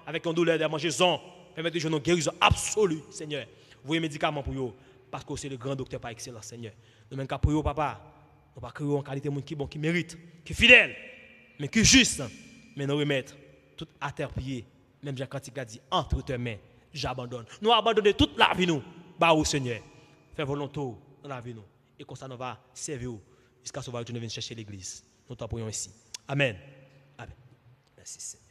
avec une douleur de mangeaison. Permettez de une guérison absolue, Seigneur. Vous voyez médicaments pour eux, parce que c'est le grand docteur par excellence, Seigneur. Nous même pour eux, papa. Nous pas créer en qualité de monde qui est bon, qui mérite, qui est fidèle, mais qui est juste. Mais nous remettre tout à terre pied. Même quand il a dit, entre tes mains, j'abandonne. Nous abandonner toute la vie nous, bah au Seigneur. Fais volonté dans la vie nous. Et comme ça, nous va servir jusqu'à ce que nous viennes chercher l'église. Nous t'appuyons ici. Amen. Amen. Merci Seigneur.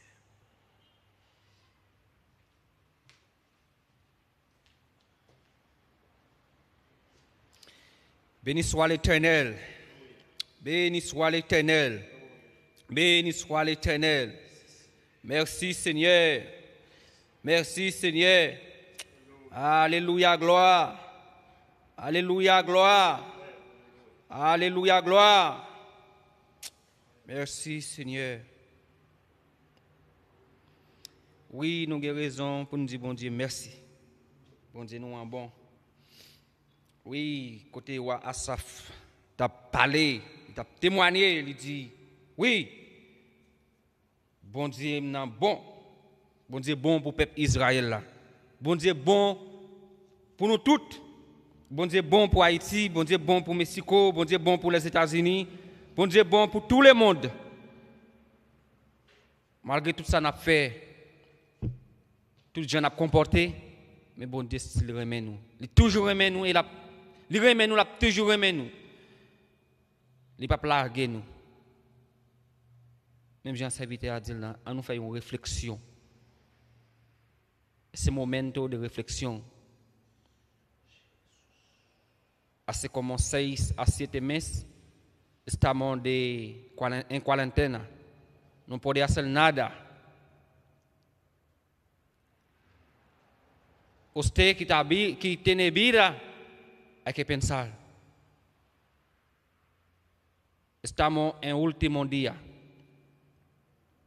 Béni soit l'Éternel, Béni soit l'Éternel. Béni soit l'Éternel. Merci Seigneur. Merci Seigneur. Alléluia, gloire. Alléluia, gloire. Alléluia, gloire. Merci Seigneur. Oui, nous avons raison pour nous dire, bon Dieu, merci. Bon Dieu, nous en bon. Oui, côté Asaf, t'as parlé a témoigné, il dit, oui, bon Dieu est bon. Bon Dieu bon pour le peuple Israël là. Bon Dieu bon pour nous tous. Bon Dieu bon pour Haïti, bon Dieu bon pour Mexico, bon Dieu bon pour les États-Unis, bon Dieu bon pour tout le monde. Malgré tout ça, n'a fait, tout le monde a comporté, mais bon Dieu, il remet nous. Il toujours remet nous il remet nous, il toujours remet nous. li pa plage nou. Mem jan savite a dil nan, an nou fay yon refleksyon. Se momento de refleksyon. A se komanseis a sete mes, estamos de, em quarentena. Não pode fazer nada. Você que, tá, que tem vida, tem que pensar. Estamos en último día.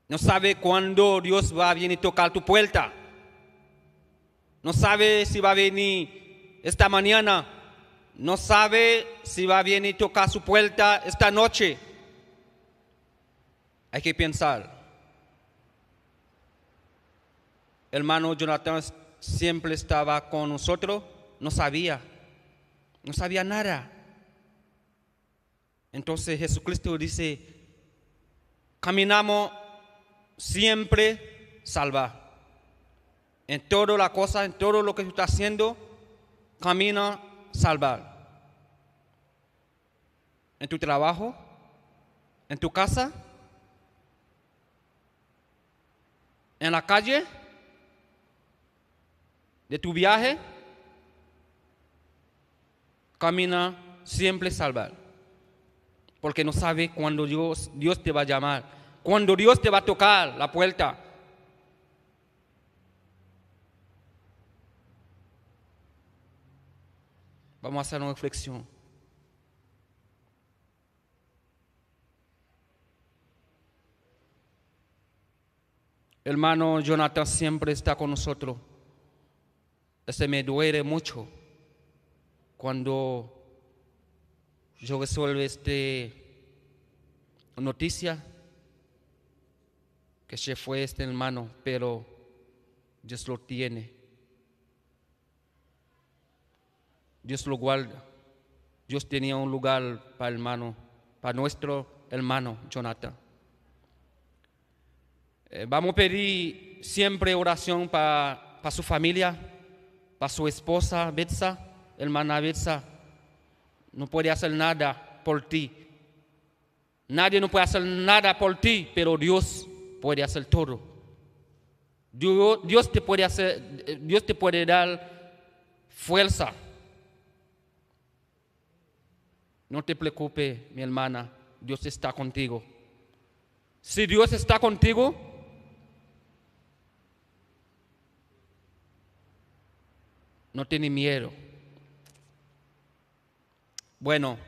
No sabe cuándo Dios va a venir a tocar tu puerta. No sabe si va a venir esta mañana. No sabe si va a venir a tocar su puerta esta noche. Hay que pensar. Hermano Jonathan siempre estaba con nosotros. No sabía. No sabía nada. Entonces Jesucristo dice, caminamos siempre Salvar En toda la cosa, en todo lo que estás haciendo, camina salvar. En tu trabajo, en tu casa, en la calle, de tu viaje, camina siempre salvar porque no sabe cuándo Dios, Dios te va a llamar, cuándo Dios te va a tocar la puerta. Vamos a hacer una reflexión. Hermano Jonathan siempre está con nosotros. Se me duele mucho cuando yo resuelvo este noticia que se fue este hermano, pero Dios lo tiene. Dios lo guarda. Dios tenía un lugar para el hermano, para nuestro hermano Jonathan. Eh, vamos a pedir siempre oración para, para su familia, para su esposa Betsa, hermana Betsa no puede hacer nada por ti. Nadie no puede hacer nada por ti, pero Dios puede hacer todo. Dios, te puede hacer, Dios te puede dar fuerza. No te preocupes, mi hermana, Dios está contigo. Si Dios está contigo, no tiene miedo. Bueno,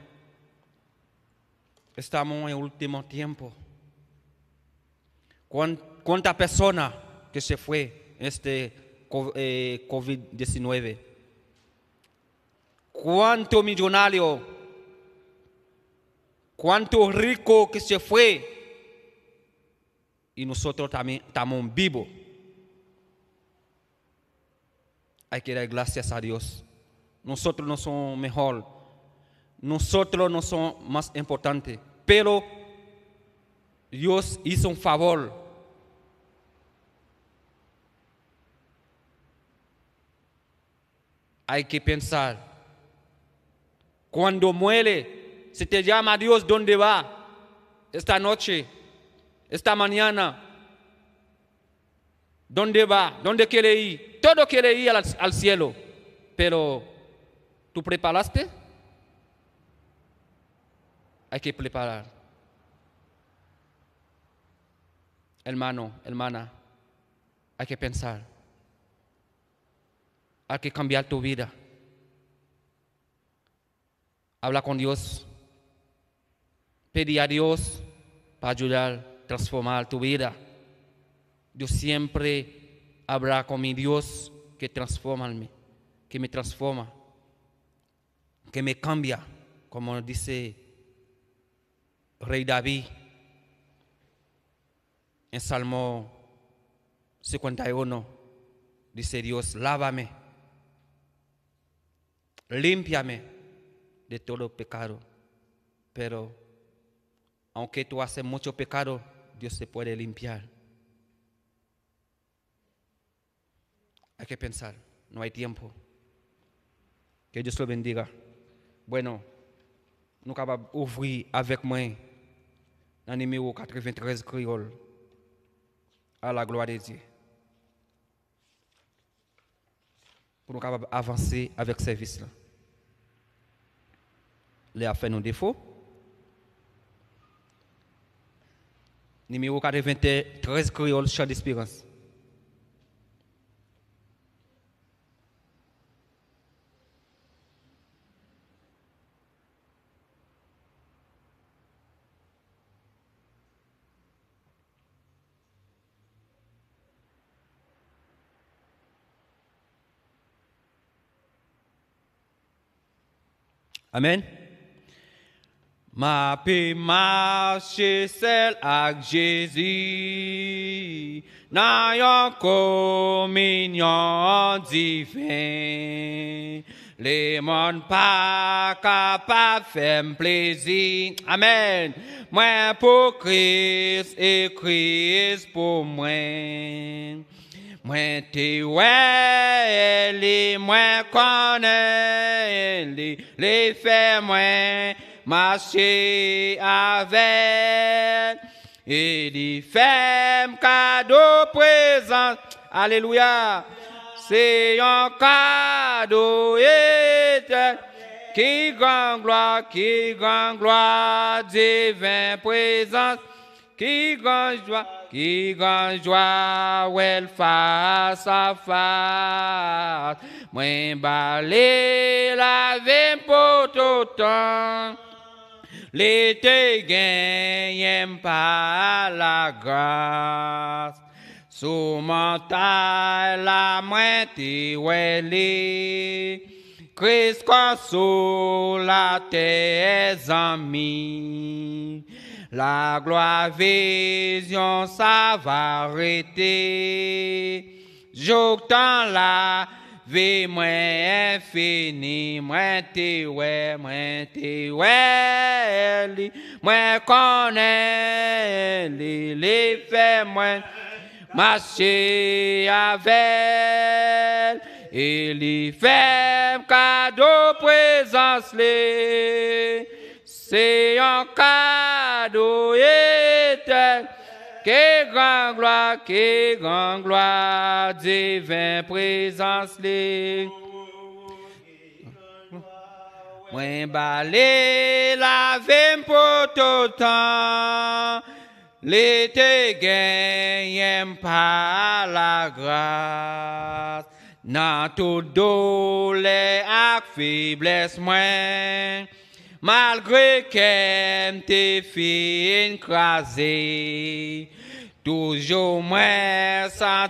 estamos en el último tiempo. ¿Cuánta persona que se fue este eh, COVID-19? ¿Cuánto millonario? ¿Cuánto rico que se fue? Y nosotros también estamos vivos. Hay que dar gracias a Dios. Nosotros no somos mejor nosotros no somos más importantes, pero Dios hizo un favor. Hay que pensar. Cuando muere, se te llama Dios, ¿dónde va? Esta noche, esta mañana, ¿dónde va? ¿Dónde quiere ir? Todo quiere ir al, al cielo, pero ¿tú preparaste? hay que preparar. Hermano, hermana, hay que pensar. Hay que cambiar tu vida. Habla con Dios. Pedir a Dios para ayudar transformar tu vida. Dios siempre ...habla con mi Dios que transforma mí, que me transforma, que me cambia, como dice rey David en Salmo 51 dice Dios, lávame, limpiame de todo pecado. Pero aunque tú haces mucho pecado, Dios se puede limpiar. Hay que pensar, no hay tiempo. Que Dios lo bendiga. Bueno, nunca va a ouvir avec moi Un numéro 93 Créole. À la gloire de Dieu. Pour nous capables avancer avec ce service-là. Les affaires nos défauts. Numéro 93 Créole, chant d'Espérance. Amen. Ma paix marche celle avec Jésus, n'ayant communion divine. Les mondes pas capables faire plaisir. Amen. Moi pour Christ et Christ pour moi. Moi, tu es, moi, connais elle les femmes, moi, marché avec. Et dit, fait cadeau présent. Alléluia. C'est un cadeau qui grand gloire, qui grand gloire, divin, présence, Qui grand gloire qui grand joie ou elle face à face. Moi balé la veine pour tout temps. L'été gagne pas la grâce. Sous mon taille la moitié où elle est. Christ console la en amis. La gloire vision, ça va arrêter. J'entends la vie, moi infini, moins t'es ouais, moi t'es ouais, moi il les faits, moi marcher avec Il les femmes cadeau présence les c'est encore que grand gloire, que grand gloire, divin présence les. Mwen balé la pour tout temps, l'été gagne par la grâce. Nan tout douleur ak faiblesse moins malgré qu'elle t'ait fait écraser. Toujours moins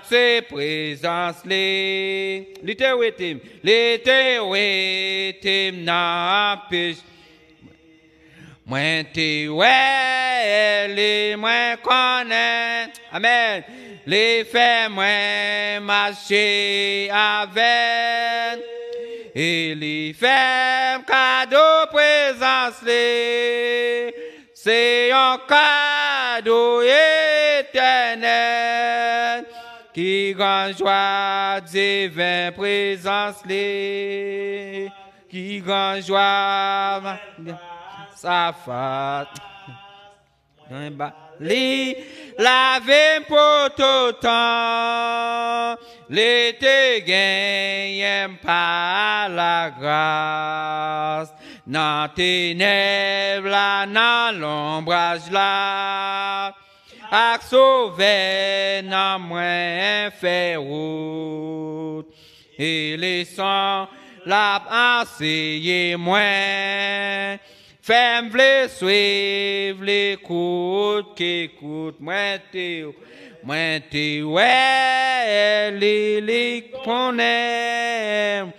tes présences, les l'éternité, l'éternité n'empêche. Moins tes es, les moins connais. Amen. Les faits moins marcher avec et les femmes, cadeau présence les c'est un cadeau éternel qui grand joie divin présence les qui grand joie sa fête Les laver pour tout temps L'été gagne par la grâce, dans ténèbres là, dans l'ombrage là, à sauver dans moins fait route, et laissant la enseigner moins, Femme les suivre Qui coûtent moins moi, tu es l'élique qu'on aime.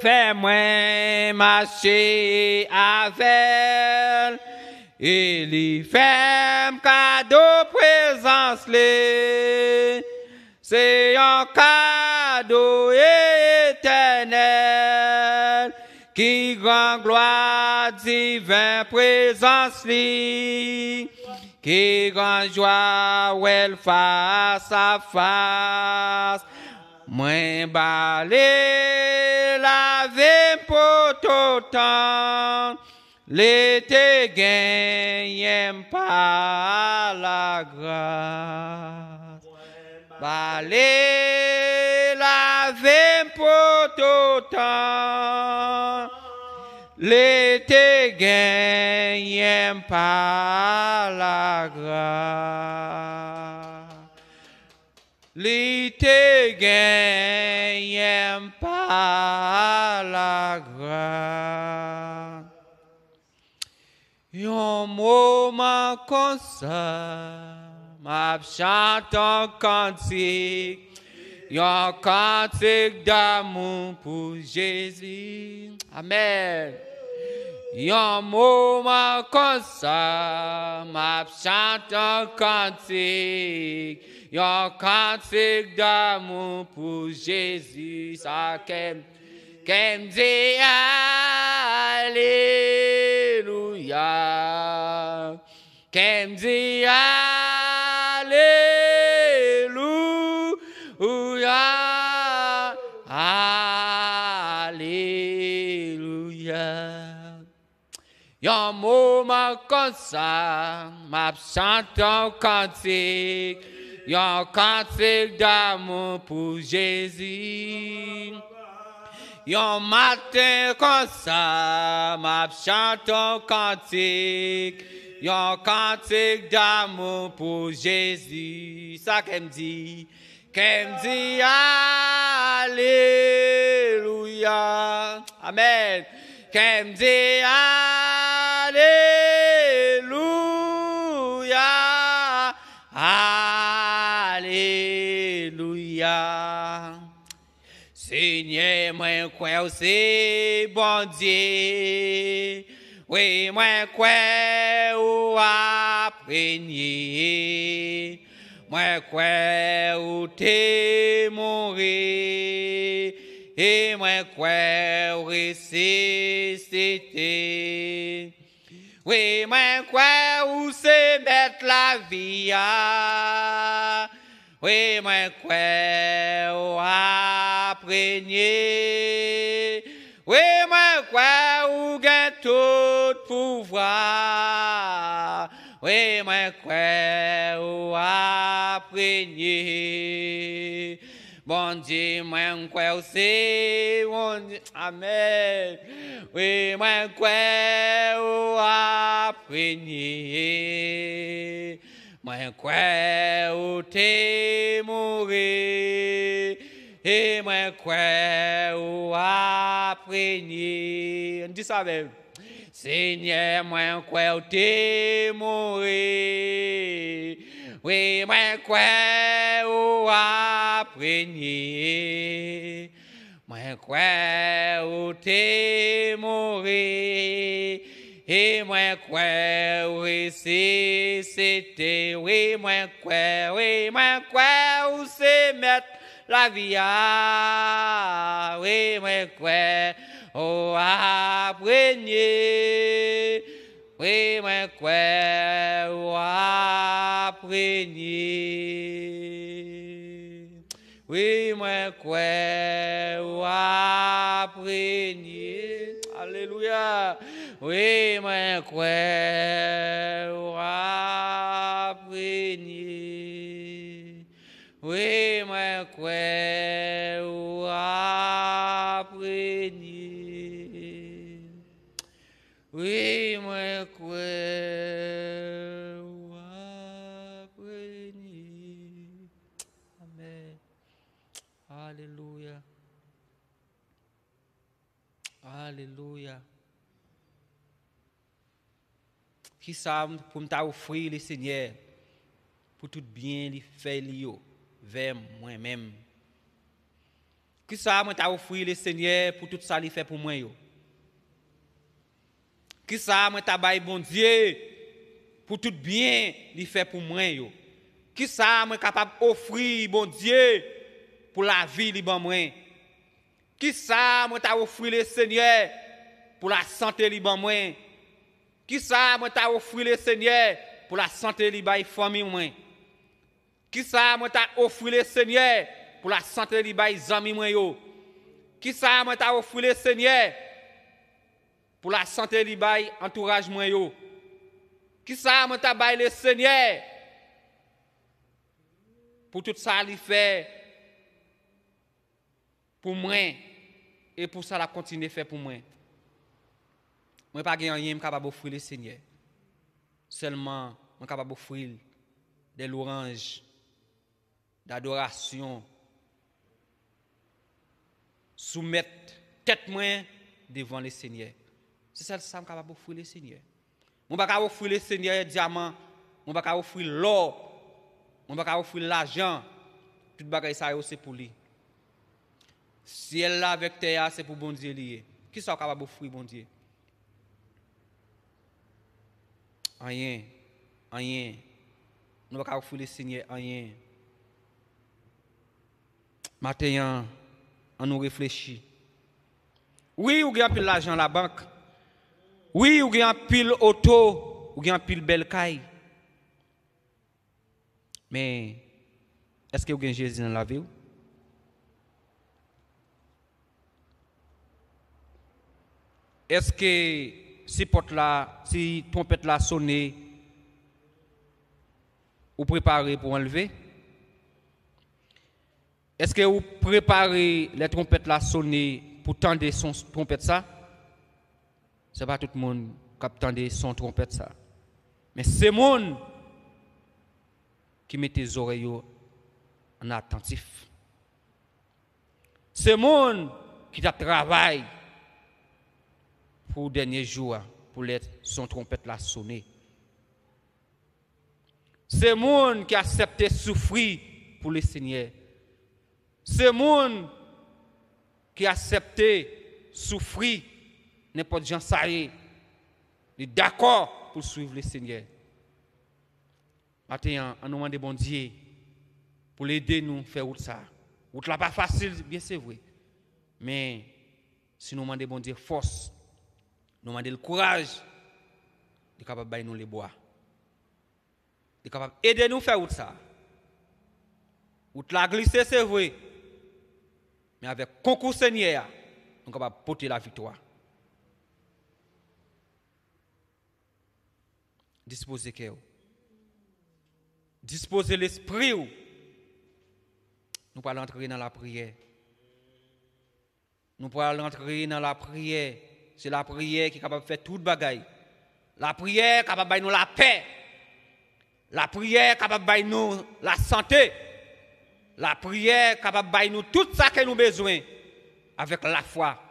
Fais-moi marcher avec. elle. Et les ferme cadeau présence le C'est un cadeau éternel qui grand gloire divin présence qui grand joie, elle face à face. Moi, la lavé pour tout le temps. L'été gagne pas la grâce. la veine pour tout le temps. L'été gagne règne par la grâce. L'été gagne la grâce. Un ça, m'a d'amour pour Jésus. Amen. Yamoma Kosa Mapshata Kansik Ya Kansik Damu pour Jésus Sakem Kemze Alléluia Kemze Alléluia Alléluia Yon mouman konsa, map chan ton kantik, yon kantik damon pou Jezi. Yon mouman konsa, map chan ton kantik, yon kantik damon pou Jezi. Sa kem di, kem di, aleluya. Amen. Qu'elle dit Alléluia, Alléluia. Seigneur, moi, quoi, c'est bon Dieu. Oui, moi, quoi, ou Moi, quoi, ou t'es et moi quoi ressuscité. Oui, moi quoi où se mettre la vie. Ah. Oui, moi quoi où apprenier. Oui, moi quoi où gagne tout pouvoir. Oui, moi quoi où apprenier. Bom dia, Bonde manquel é se onde amém. Mãe, manquel apeni. É o é temore. E manquel apreni. Diz amém. Seigneur, manquel temore. Oui, moi, quoi, ou apprenez. Moi, quoi, ou t'es et moi quoi, oui, si c'était, oui, moi quoi, oui, moi quoi, ou c'est mettre la vie à, oui, moi quoi, à apprenez, oui, moi quoi, oh, oui, moi, quoi, Alléluia. Oui, moi, quoi, Aleluya. Kisa mwen ta ofri le senye pou tout bien li fe li yo, ve mwen men. Kisa mwen ta ofri le senye pou tout sa li fe pou mwen yo. Kisa mwen tabay bon diye pou tout bien li fe pou mwen yo. Kisa mwen kapap ofri bon diye pou la vi li ban mwen yo. Ki sa Seg Ot lise senye pou motiv conten ya mwen. Ki sa Seg Ot lise senye pou motiv conten ya nanen pae mwen. Ki sa Seg Ot lise senye pou motiv conten ya nanen pae mwen. Ki sa Seg Ot lise senye pou motiv conten ya nanen pae an téten mwen. Ki sadr nenk Lebanon won wank! Produced by Te Boye P. For Mwen! et pour ça, la continuer fait pour moi. Moi, pas gagné rien capable d'offrir le Seigneur. Seulement, je suis capable d'offrir des louanges, d'adoration, soumettre tête moi devant le Seigneur. C'est ça que je suis capable d'offrir le Seigneur. Je ne pas capable d'offrir le Seigneur diamant, je ne pas capable d'offrir l'or, je ne pas capable d'offrir l'argent. Tout le ça c'est pour lui. Si el la vek te ya, se pou bondye liye. Ki sa wak a wabou fri bondye? Ayen, ayen, nou wak a wak fri le se nye, ayen. Mateyan, an nou reflechi. Ou yi ou gen apil la jan la bank? Ou yi ou gen apil oto? Ou gen apil bel kay? Men, eske ou gen jezi nan la vew? Est-ce que si porte là, si trompette là sonné, ou préparé pour enlever? Est-ce que vous préparez les trompettes là sonner pour tendre son trompette ça? Ce n'est pas tout le monde qui tendu son trompette ça. Mais c'est monde qui met tes oreilles en attentif. C'est monde qui travaille pour le dernier jour, pour l'être, son trompette l'a sonné. C'est monde qui a accepté souffrir pour le Seigneur. C'est monde qui a accepté souffrir, n'importe gens ça est. d'accord pour suivre le Seigneur. Maintenant, on demande bon Dieu pour l'aider nous faire autre ça. Outre là pas facile, bien c'est vrai. Mais si nous demandons bon Dieu force nous demandons le courage de capable bailler nous les bois. De capable aider nous faire ça. Route la glisser, c'est vrai. Mais avec concours Seigneur, nous sommes de porter la victoire. Disposez cœur. Disposez l'esprit. Nous allons entrer dans la prière. Nous allons entrer dans la prière c'est la prière qui est capable de faire tout le bagaille. La prière est capable de nous la paix. La prière est capable de nous la santé. La prière est capable de nous tout ce que nous avons besoin avec la foi.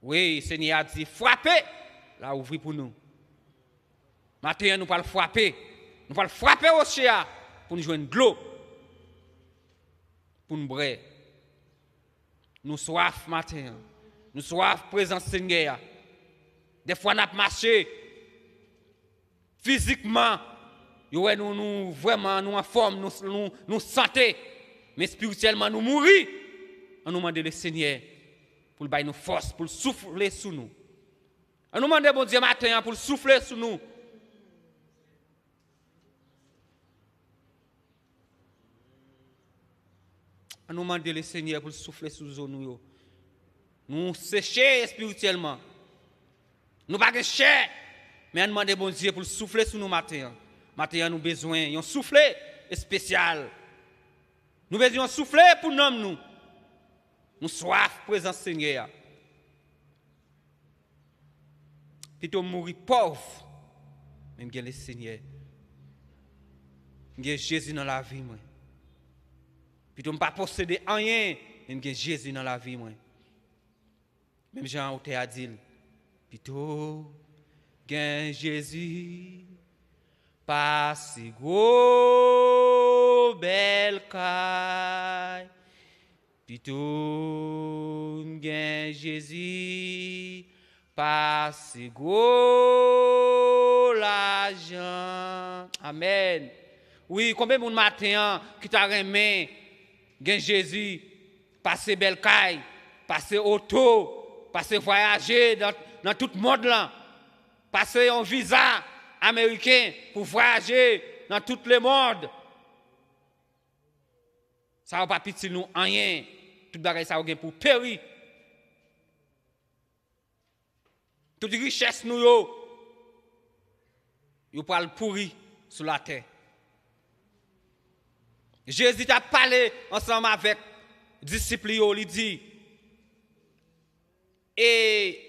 Oui, Seigneur a dit frappez, la ouvrir pour nous. Maintenant, nous allons frapper. Nous allons frapper au chien pour nous jouer un pour nous brer. Nous soif matin. Nous soif présents Seigneur. Des fois, nous marchons marché physiquement. Nous, nous vraiment nous en forme, nous, nous, nous santé. Mais spirituellement, nous mourons. On nous demande le Seigneur pour nous nos force, pour souffler sous nous. On nous demande, bon Dieu, matin, hein, pour souffler sous nous. On nous demande le Seigneur pour souffler sous nous. Nous séchés spirituellement. Nous pas chers. Mais nous demandons bon Dieu pour souffler sur nous matin. Matin, nous besoin d'un souffler spécial. Nous besoin d'un souffler pour nous. Nous, avons soif présence Seigneur. Plutôt mourir pauvre. Même le Seigneur. que Jésus dans la vie, moi. Plutôt ne pas posséder rien. Même Jésus dans la vie, Mem jan ou te adil, Pito gen Jezi, Pasi go bel kay, Pito gen Jezi, Pasi go la jan, Amen. Oui, konbe moun maten, Ki ta remen gen Jezi, Pasi bel kay, Pasi o to, pase voyaje nan tout mod lan, pase yon viza Ameriken pou voyaje nan tout le mod. Sa wap apit si nou anyen, tout dare sa wagen pou peri. Tout di riches nou yo, yo pral pouri sou la ten. Je esite a pale ansanm avek disipli yo li di, Et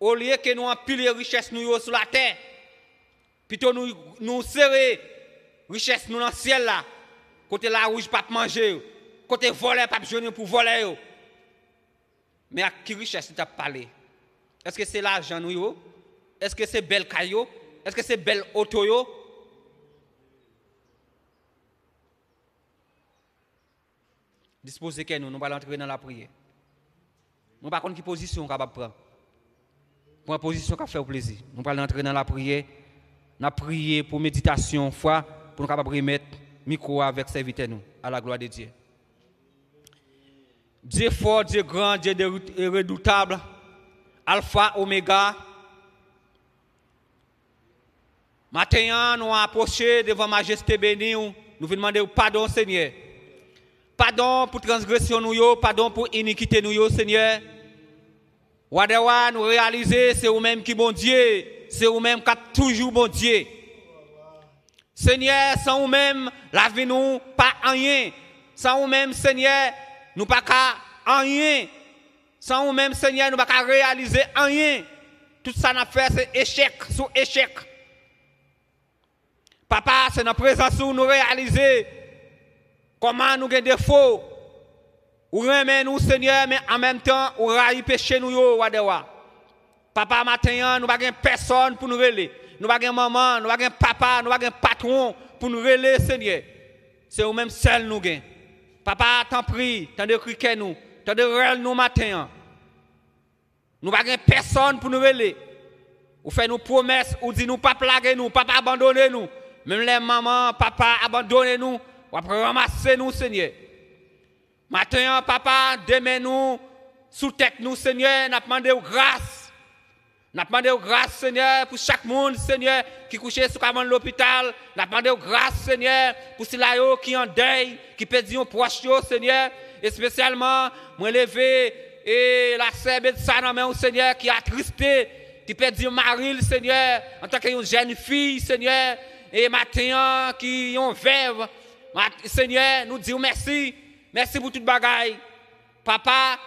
au lieu que nous empilions richesse nous sur la terre, plutôt nous, nous serrer richesse nous dans le ciel là, côté la rouge pas manger, côté voler pas jeûner pour voler. Mais à qui richesse nous as parlé Est-ce que c'est l'argent nous Est-ce que c'est belle caillot Est-ce que c'est belle auto Disposez que nous, nous allons entrer dans la prière. Nous ne pas quelle position on capable prendre. Pour une position qui fait plaisir. Nous allons entrer dans la prière. la prière pour méditation, foi, pour nous capable remettre micro avec serviteur nous à la gloire de Dieu. Dieu fort, Dieu grand, Dieu redoutable, alpha, Omega. Maintenant, nous approchons devant majesté bénie, nous voulons demandons pardon Seigneur. Pardon pour transgression nous, pardon pour iniquité nous, Seigneur. Wadewa, nous réaliser, c'est vous-même qui bon Dieu, c'est vous-même qui toujours bon Dieu. Seigneur, sans vous-même, la vie nous, pas rien. Sans vous-même, Seigneur, nous pas rien. Sans vous-même, Seigneur, nous pas réaliser rien. Tout ça n'a fait, c'est échec sur échec. Papa, c'est dans la présence nous réaliser Comment nous avons des défauts Ou remet nous, Seigneur, mais en même temps, ou raille péché nous, wadewa. Papa, matin, nous n'avons personne pour nous relayer. Nous n'avons maman, nous n'avons papa, nous n'avons patron pour nous relayer, Seigneur. C'est nous même seul nous avons. Papa, t'en prie, t'en de criquet nous, t'en de rel nous matin. Nous n'avons personne pour nous relayer. Ou fait nous promesses, ou dit nous, pas plaguer nous, papa, abandonnez nous. Même les mamans, papa, abandonnez nous ou après ramasser nous, Seigneur. Maintenant, papa, demain nous, sous tête nous, Seigneur, nous demandons grâce. Nous demandons grâce, Seigneur, pour chaque monde, Seigneur, qui couchait sous de l'hôpital. Nous demandons grâce, Seigneur, pour ceux qui en deuil, qui perdent un proche, Seigneur. Et spécialement, moi levé et la sœur de dans main, Seigneur, qui a tristé, qui perdu un mari, Seigneur, en tant une jeune fille, Seigneur, et maintenant, qui ont veuve, Seigneur, nous disons merci. Merci pour toute bagaille. Papa,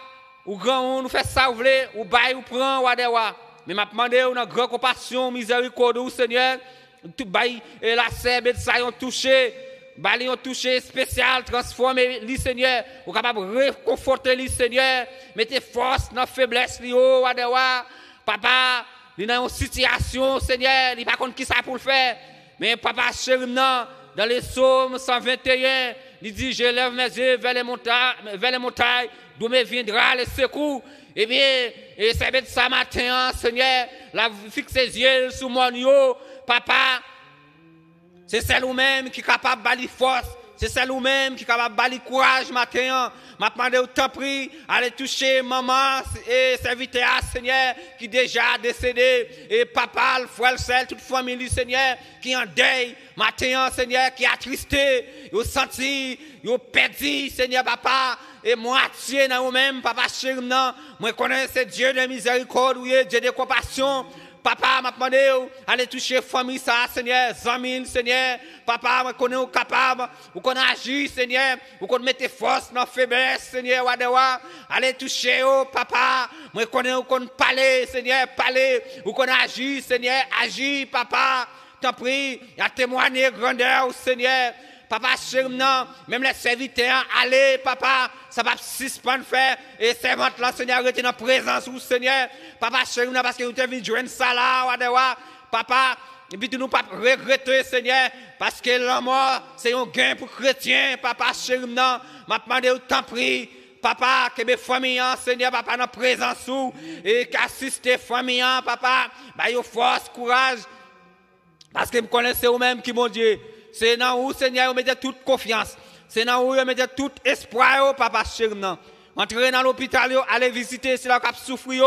ou grand on nous fait ça, voulez, ou bail, ou prend, ou adéwa. Mais m'a demandé, une a grande compassion, miséricorde, ou Seigneur, tout bail, et la serbe, et ça, ont touché. Bali ont touché spécial, transformé lui, Seigneur. Ou capable de réconforter lui, Seigneur. Mettez force dans la faiblesse, lui, oh, ou adéwa. Papa, il est dans une situation, Seigneur, il n'y a pas qui ça pour le faire. Mais papa, cher non. Dans les psaumes 121, il dit, je lève mes yeux vers les montagnes, vers les montagnes d'où me viendra le secours. Eh bien, et ça ça, matin, hein, Seigneur, la, fixe ses yeux sur mon papa. C'est celle-même qui est capable de force c'est celle là même qui est capable le courage matin. Hein. M'a demandé au temps pris, aller toucher maman et serviteur, Seigneur, qui déjà décédé, et papa, le frère, celle, toute famille, Seigneur, qui en deuil, matin, hein, Seigneur, qui attristé, vous senti, vous perdu, Seigneur, papa, et moi dans vous-même, papa chère, non, moi connais, ce Dieu de miséricorde, oui, Dieu de compassion, Papa, ma pwane ou, ale touche fwami sa, senye, zamin, senye. Papa, mwen konen ou kapab, mwen konen aji, senye, mwen konen mette fwos nan febes, senye, wadewa. Ale touche ou, oh, papa, mwen konen ou konen pale, senye, pale, mwen konen aji, senye, aji, papa. Ta pri, a temwane rande ou, senye. Papa, chérie, même les serviteurs, allez, papa, ça va suspendre faire. Et servante là, Seigneur, était dans présence ou Seigneur. Papa, chérie, parce que vous êtes venu jouer ça là, Papa, et puis nous pas regretter, Seigneur, parce que la mort, c'est un gain pour chrétien. papa, je non. M'a demandé prix papa, que mes familles, hein, Seigneur, papa, dans présence ou et qu'assister familles, hein, papa, bah, force, courage, parce que me connaissez vous-même qui, mon Dieu, c'est dans où, Seigneur, vous mettez toute confiance. C'est dans où vous mettez tout espoir, oh, papa chéri. Entrez dans l'hôpital, allez visiter, c'est là où souffrir.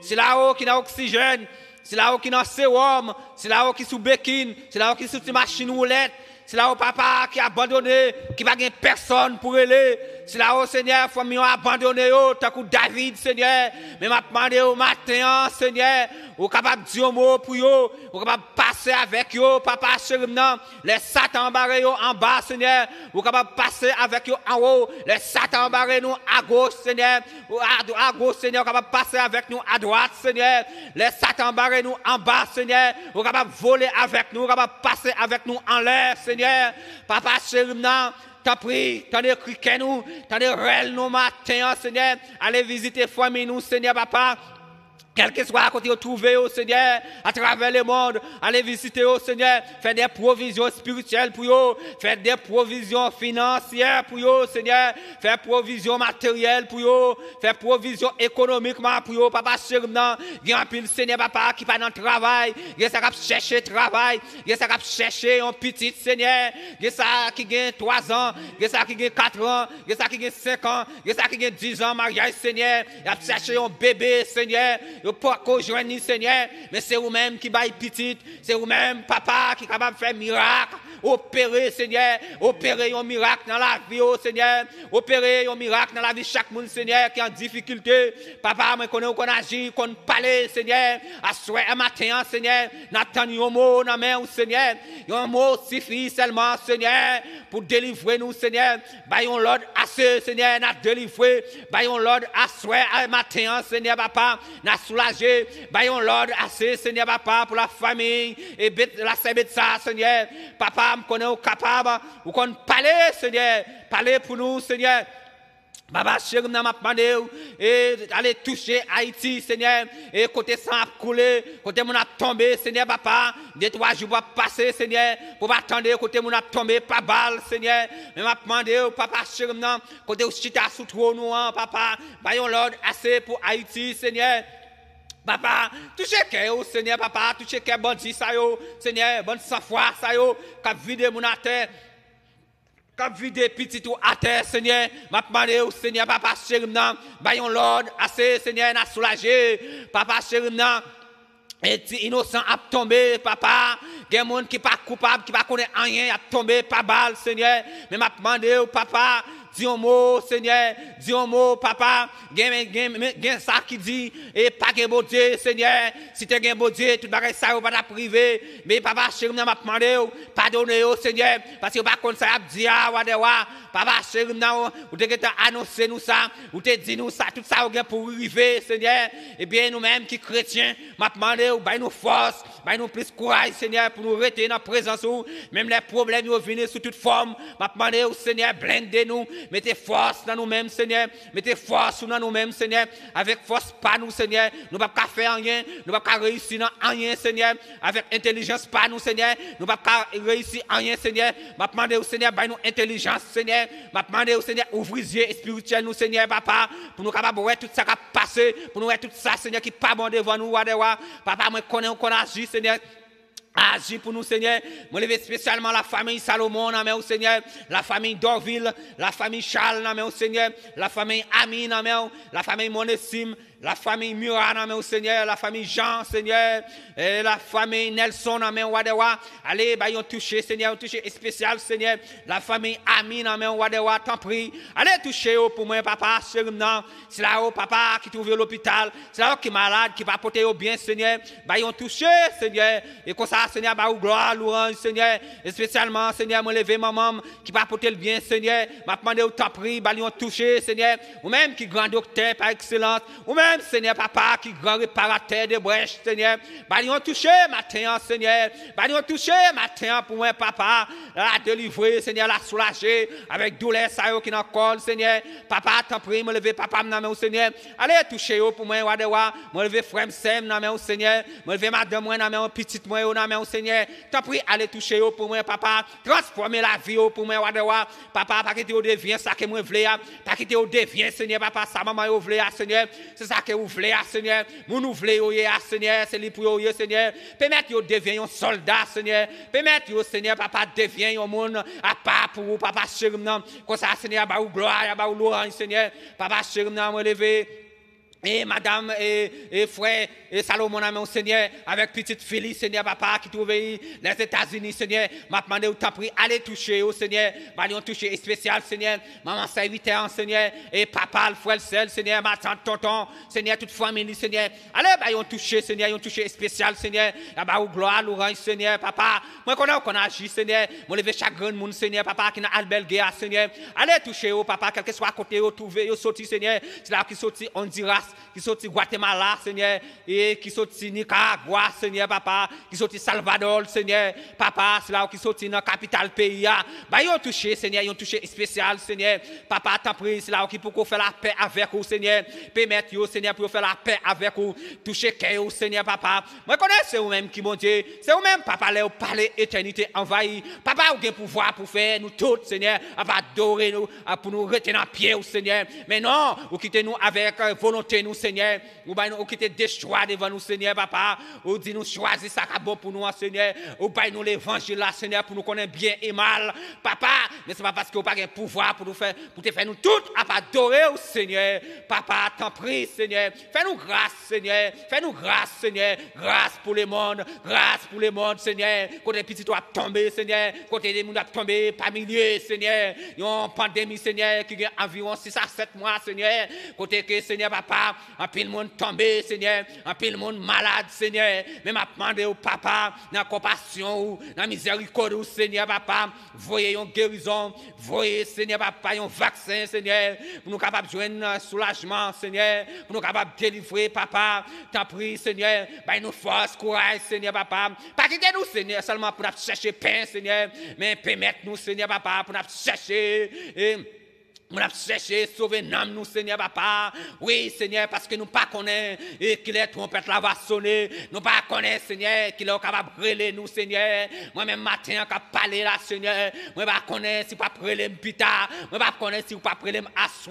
C'est là qui a oxygène. C'est là qui a sérum. C'est là qui sous béquine. C'est là qui sous machine roulette c'est là où papa qui a abandonné, qui n'a gagner personne pour aller. C'est là où Seigneur, famille a abandonné, oh, tant que David, Seigneur. Mais maintenant, demandé au matin, Seigneur, Vous capable dire un mot pour vous. Vous capable passer avec vous, papa, chérie, Les Satan vous oh, en bas, Seigneur. Ou capable passer avec vous en haut. Les Satan barré nous à gauche, Seigneur. Ou à, gauche, Seigneur, capable passer avec nous à droite, Seigneur. Les Satan barrés nous en bas, Seigneur. Vous capable voler avec nous, capable de passer avec nous en l'air, Seigneur. Seigneur. Papa, tu t'as pris, t'en as que nous, t'en as réel nous matin, hein, Seigneur. Allez visiter famille nous, Seigneur, papa. Quel que soit à côté où trouver au Seigneur, à travers le monde, allez visiter au Seigneur, faire des provisions spirituelles pour eux, faire des provisions financières pour eux, Seigneur, faire provisions matérielles pour eux, faire provisions économiquement pour eux, papa sûrement, il y a pile Seigneur, papa, qui pas dans le travail, il y ça qui chercher travail, il y ça qui chercher un petit Seigneur, il y a ça qui gagne 3 ans, il ça qui gagne 4 ans, il y a ça qui gagne 5 ans, il ça qui gagne 10 ans, mariage Seigneur, il y chercher un bébé Seigneur, peux pas rejoindre le Seigneur, mais c'est vous-même qui baille petite, c'est vous-même papa qui est capable de faire miracle, Opérer, Seigneur, opérer un miracle dans la vie, oh Seigneur. Opérer un miracle dans la vie de chaque monde, Seigneur, qui est en difficulté. Papa, moi, connais qu'on agit, qu'on parle, Seigneur. À soir, à matin, Seigneur. N'attendons un mot dans la oh, Seigneur. Un mot suffit seulement, Seigneur, pour délivrer nous, Seigneur. Bayon l'ordre à ce, Seigneur, n'a délivré. Bayon l'ordre à soir, à matin, Seigneur, papa. N'a soulagé. Bayon l'ordre à ce, Seigneur, papa, pour la famille. Et la ça, Seigneur. Papa, qu'on est capable, ou qu'on parle, Seigneur, parler pour nous, Seigneur. Baba chéri, m'a demandé et aller toucher Haïti, Seigneur, et côté sang a coulé, côté mon a tombé, Seigneur, papa, des trois jours va passer, Seigneur, pour attendre, côté mon a tombé, pas balle, Seigneur, mais m'a demandé, papa chéri, côté où chita sous trou papa, bayon l'ordre assez pour Haïti, Seigneur. Papa, tout ce que au Seigneur, papa, tout ce que bandit ça yo, Seigneur, bonne sang foi ça yo, cap vide mon à terre. Cap vide petit tout à terre, Seigneur. M'a demandé au Seigneur, papa chérie, nan, bayon l'ordre, assez Seigneur n'a soulagé. Papa chérie, nan, et innocent a tombé, papa. Des gens qui pas coupable, qui pas connaît rien, a tombé, pas balle, Seigneur. Mais m'a demandé au papa, dis un mot, Seigneur, dis un mot, papa, gain ça qui dit, et pas que bon Dieu, Seigneur, si tu un beau Dieu, tout bagage ça, va pas priver. » mais papa, chéri, m'a demandé, oh, pardonnez au oh, Seigneur, parce que pas contre ça, dit, ah, wa, papa, te m'a, ou oh, as annoncé nous ça, ou as dit nous ça, tout ça, on gain pour arriver, Seigneur, et bien, nous-mêmes qui chrétiens, m'a demandé, ou bien nous force, Bay nou plis kouray, senior... Pou nou rete nan prezen su... Mem le problem yo vine sous tout form... Mpande ou senior, blendé nou... Mète force nan nou men senior... Mète force nan nou men senior... Avek force pa nou senior... Nou pa prefe anyen... Nou pa prefe reisi nan anyen senior... Avek intelijans pa nou senior... Nou pa prefe reisi anyen senior... Mpande ou senior bay nou intelijans senior... Mpande ou senior ouvrizie espirituel nou senior... Pou nou kababou e tout sa kapase... Pou nou e tout sa senior ki pa mwande yon ouadewa... Papa mwen kone, mwen kona jise... Seigneur. Agis pour nous, Seigneur. Je spécialement la famille Salomon, au Seigneur. La famille Dorville, la famille Charles, amen, au Seigneur. La famille Amine, La famille Monessim. La famille Murat dans Seigneur, la famille Jean, Seigneur, la famille Nelson en main Wadewa. Allez, bah, ils ont touché, Seigneur, ils touché spécial, Seigneur. La famille Amin, dans main Wadewa, t'en prie. Allez, toucher pour moi, papa, chérie, C'est là, où papa, qui trouve l'hôpital. C'est là, où qui est malade, qui va apporter au bien, Seigneur. Bah, ils ont touché, Seigneur. Et comme ça, Seigneur, bah, ou gloire, louange, Seigneur. Et spécialement, Seigneur, mon lever maman, qui va porter le bien, Seigneur. M'a demandé, t'en prie, bah, ils touché, Seigneur. Ou même qui grand docteur par excellence. Ou même Seigneur, papa, qui grand réparateur de brèches, Seigneur. Bah, toucher touché matin, Seigneur. Bah, toucher touché matin pour moi, papa. La délivrer, Seigneur, la soulager avec douleur, ça, qui n'en colle, Seigneur. Papa, t'en prie, me lever, papa, me au Seigneur. Allez, toucher pour moi, wadewa. Me lever, frère, sem, nomme au Seigneur. Me lever, madame, moi, nomme au Petite moi, nomme au Seigneur. T'en prie, allez toucher pour moi, papa. Transformer la vie pour moi, wadewa. Papa, pas quitter au deviens ça que moi, veux hein. pas quitter au devient, Seigneur, papa, ça, maman, vle, hein, Seigneur que vous voulez, ah, Seigneur. Mon vous voulez, oh, ah, Seigneur. C'est lui pour oh, vous, Seigneur. Permettez vous devenir un soldat, Seigneur. Permettez vous, Seigneur, papa, devenir un monde à ah, part pour vous, papa, chéri, non. Comme ça, Seigneur, bah, gloire, bah, louange, Seigneur. Papa, chéri, non, me et madame, et, frère, et Salomon, mon Seigneur, avec petite fille, Seigneur, papa, qui trouve les États-Unis, Seigneur, m'a demandé où t'as pris, allez toucher, au Seigneur, allez toucher spécial, Seigneur, maman, c'est 8 ans, Seigneur, et papa, le frère, seul, Seigneur, ma tante, tonton, Seigneur, toute famille, Seigneur, allez, bah, ont toucher, Seigneur, un toucher spécial, Seigneur, là-bas, où gloire, l'orange, Seigneur, papa, moi, qu'on a, qu'on agit, Seigneur, mon lever chaque grand monde, Seigneur, papa, qui n'a albel guerre, Seigneur, allez toucher, au papa, quel que soit à côté, au trouver, au sorti, Seigneur, c'est là qui sorti, on dira, qui sont du Guatemala, Seigneur, et qui sont du Nicaragua, Seigneur, papa, qui sont du Salvador, Seigneur, papa, cela qui sont dans la capitale pays. Bah, ils ont touché, Seigneur, ils ont touché spécial, Seigneur. Papa, t'as pris cela qui pour faire la paix avec vous, Seigneur. Permettre, Seigneur, pour faire la paix avec vous. Toucher cœur, Seigneur, papa. Moi, connais, c'est vous-même qui, m'ont dit, c'est vous-même, papa, là, vous parlez éternité envahi. Papa, vous avez pouvoir pour faire nous tous, Seigneur, à adorer nous, pour nous retenir à pied, Seigneur. Mais non, vous quittez nous avec euh, volonté nous, Seigneur. Ou bien nous quitter des choix devant nous, Seigneur, papa. Ou dit nous choisir ça qui bon pour nous, hein, Seigneur. Ou bien nous l'évangile là, Seigneur, pour nous connaître bien et mal. Papa, mais c'est pas parce que vous pas un pouvoir pour nous faire, pour te faire nous toutes à adorer, au oh, Seigneur. Papa, t'en prie, Seigneur. Fais-nous grâce, Seigneur. Fais-nous grâce, Seigneur. Grâce pour les monde. Grâce pour les monde, Seigneur. Quand les petits doivent tomber, Seigneur. côté les monde tomber, pas milliers, Seigneur. Il y a une pandémie, Seigneur, qui a environ 6 à 7 mois, Seigneur. Côté que, Seigneur, papa, en ah, pile monde tombé, Seigneur, en ah, pile monde malade, Seigneur. Mais m'a au papa, dans la compassion ou dans la miséricorde, Seigneur, papa, voyez une guérison, voyez, Seigneur, papa, un vaccin, Seigneur, pour nous capables de joindre un soulagement, Seigneur, pour nous capables de délivrer, papa. T'as pris, Seigneur, Bah nous force, courage, Seigneur, papa. Pas quitter nous, Seigneur, seulement pour nous chercher pain, Seigneur, mais permettre nous, Seigneur, papa, pour nous chercher. Eh, on a cherché sauver l'âme, nous, Seigneur, papa. Oui, Seigneur, parce que nous pas connaît et qu'il est trompette la va sonner. Nous pas connaît, Seigneur, qu'il est capable de brûler nous, Seigneur. Moi-même, matin, quand parler là, Seigneur. Moi, pas connaître si pas brûler plus tard. Moi, pas connaître si pas brûler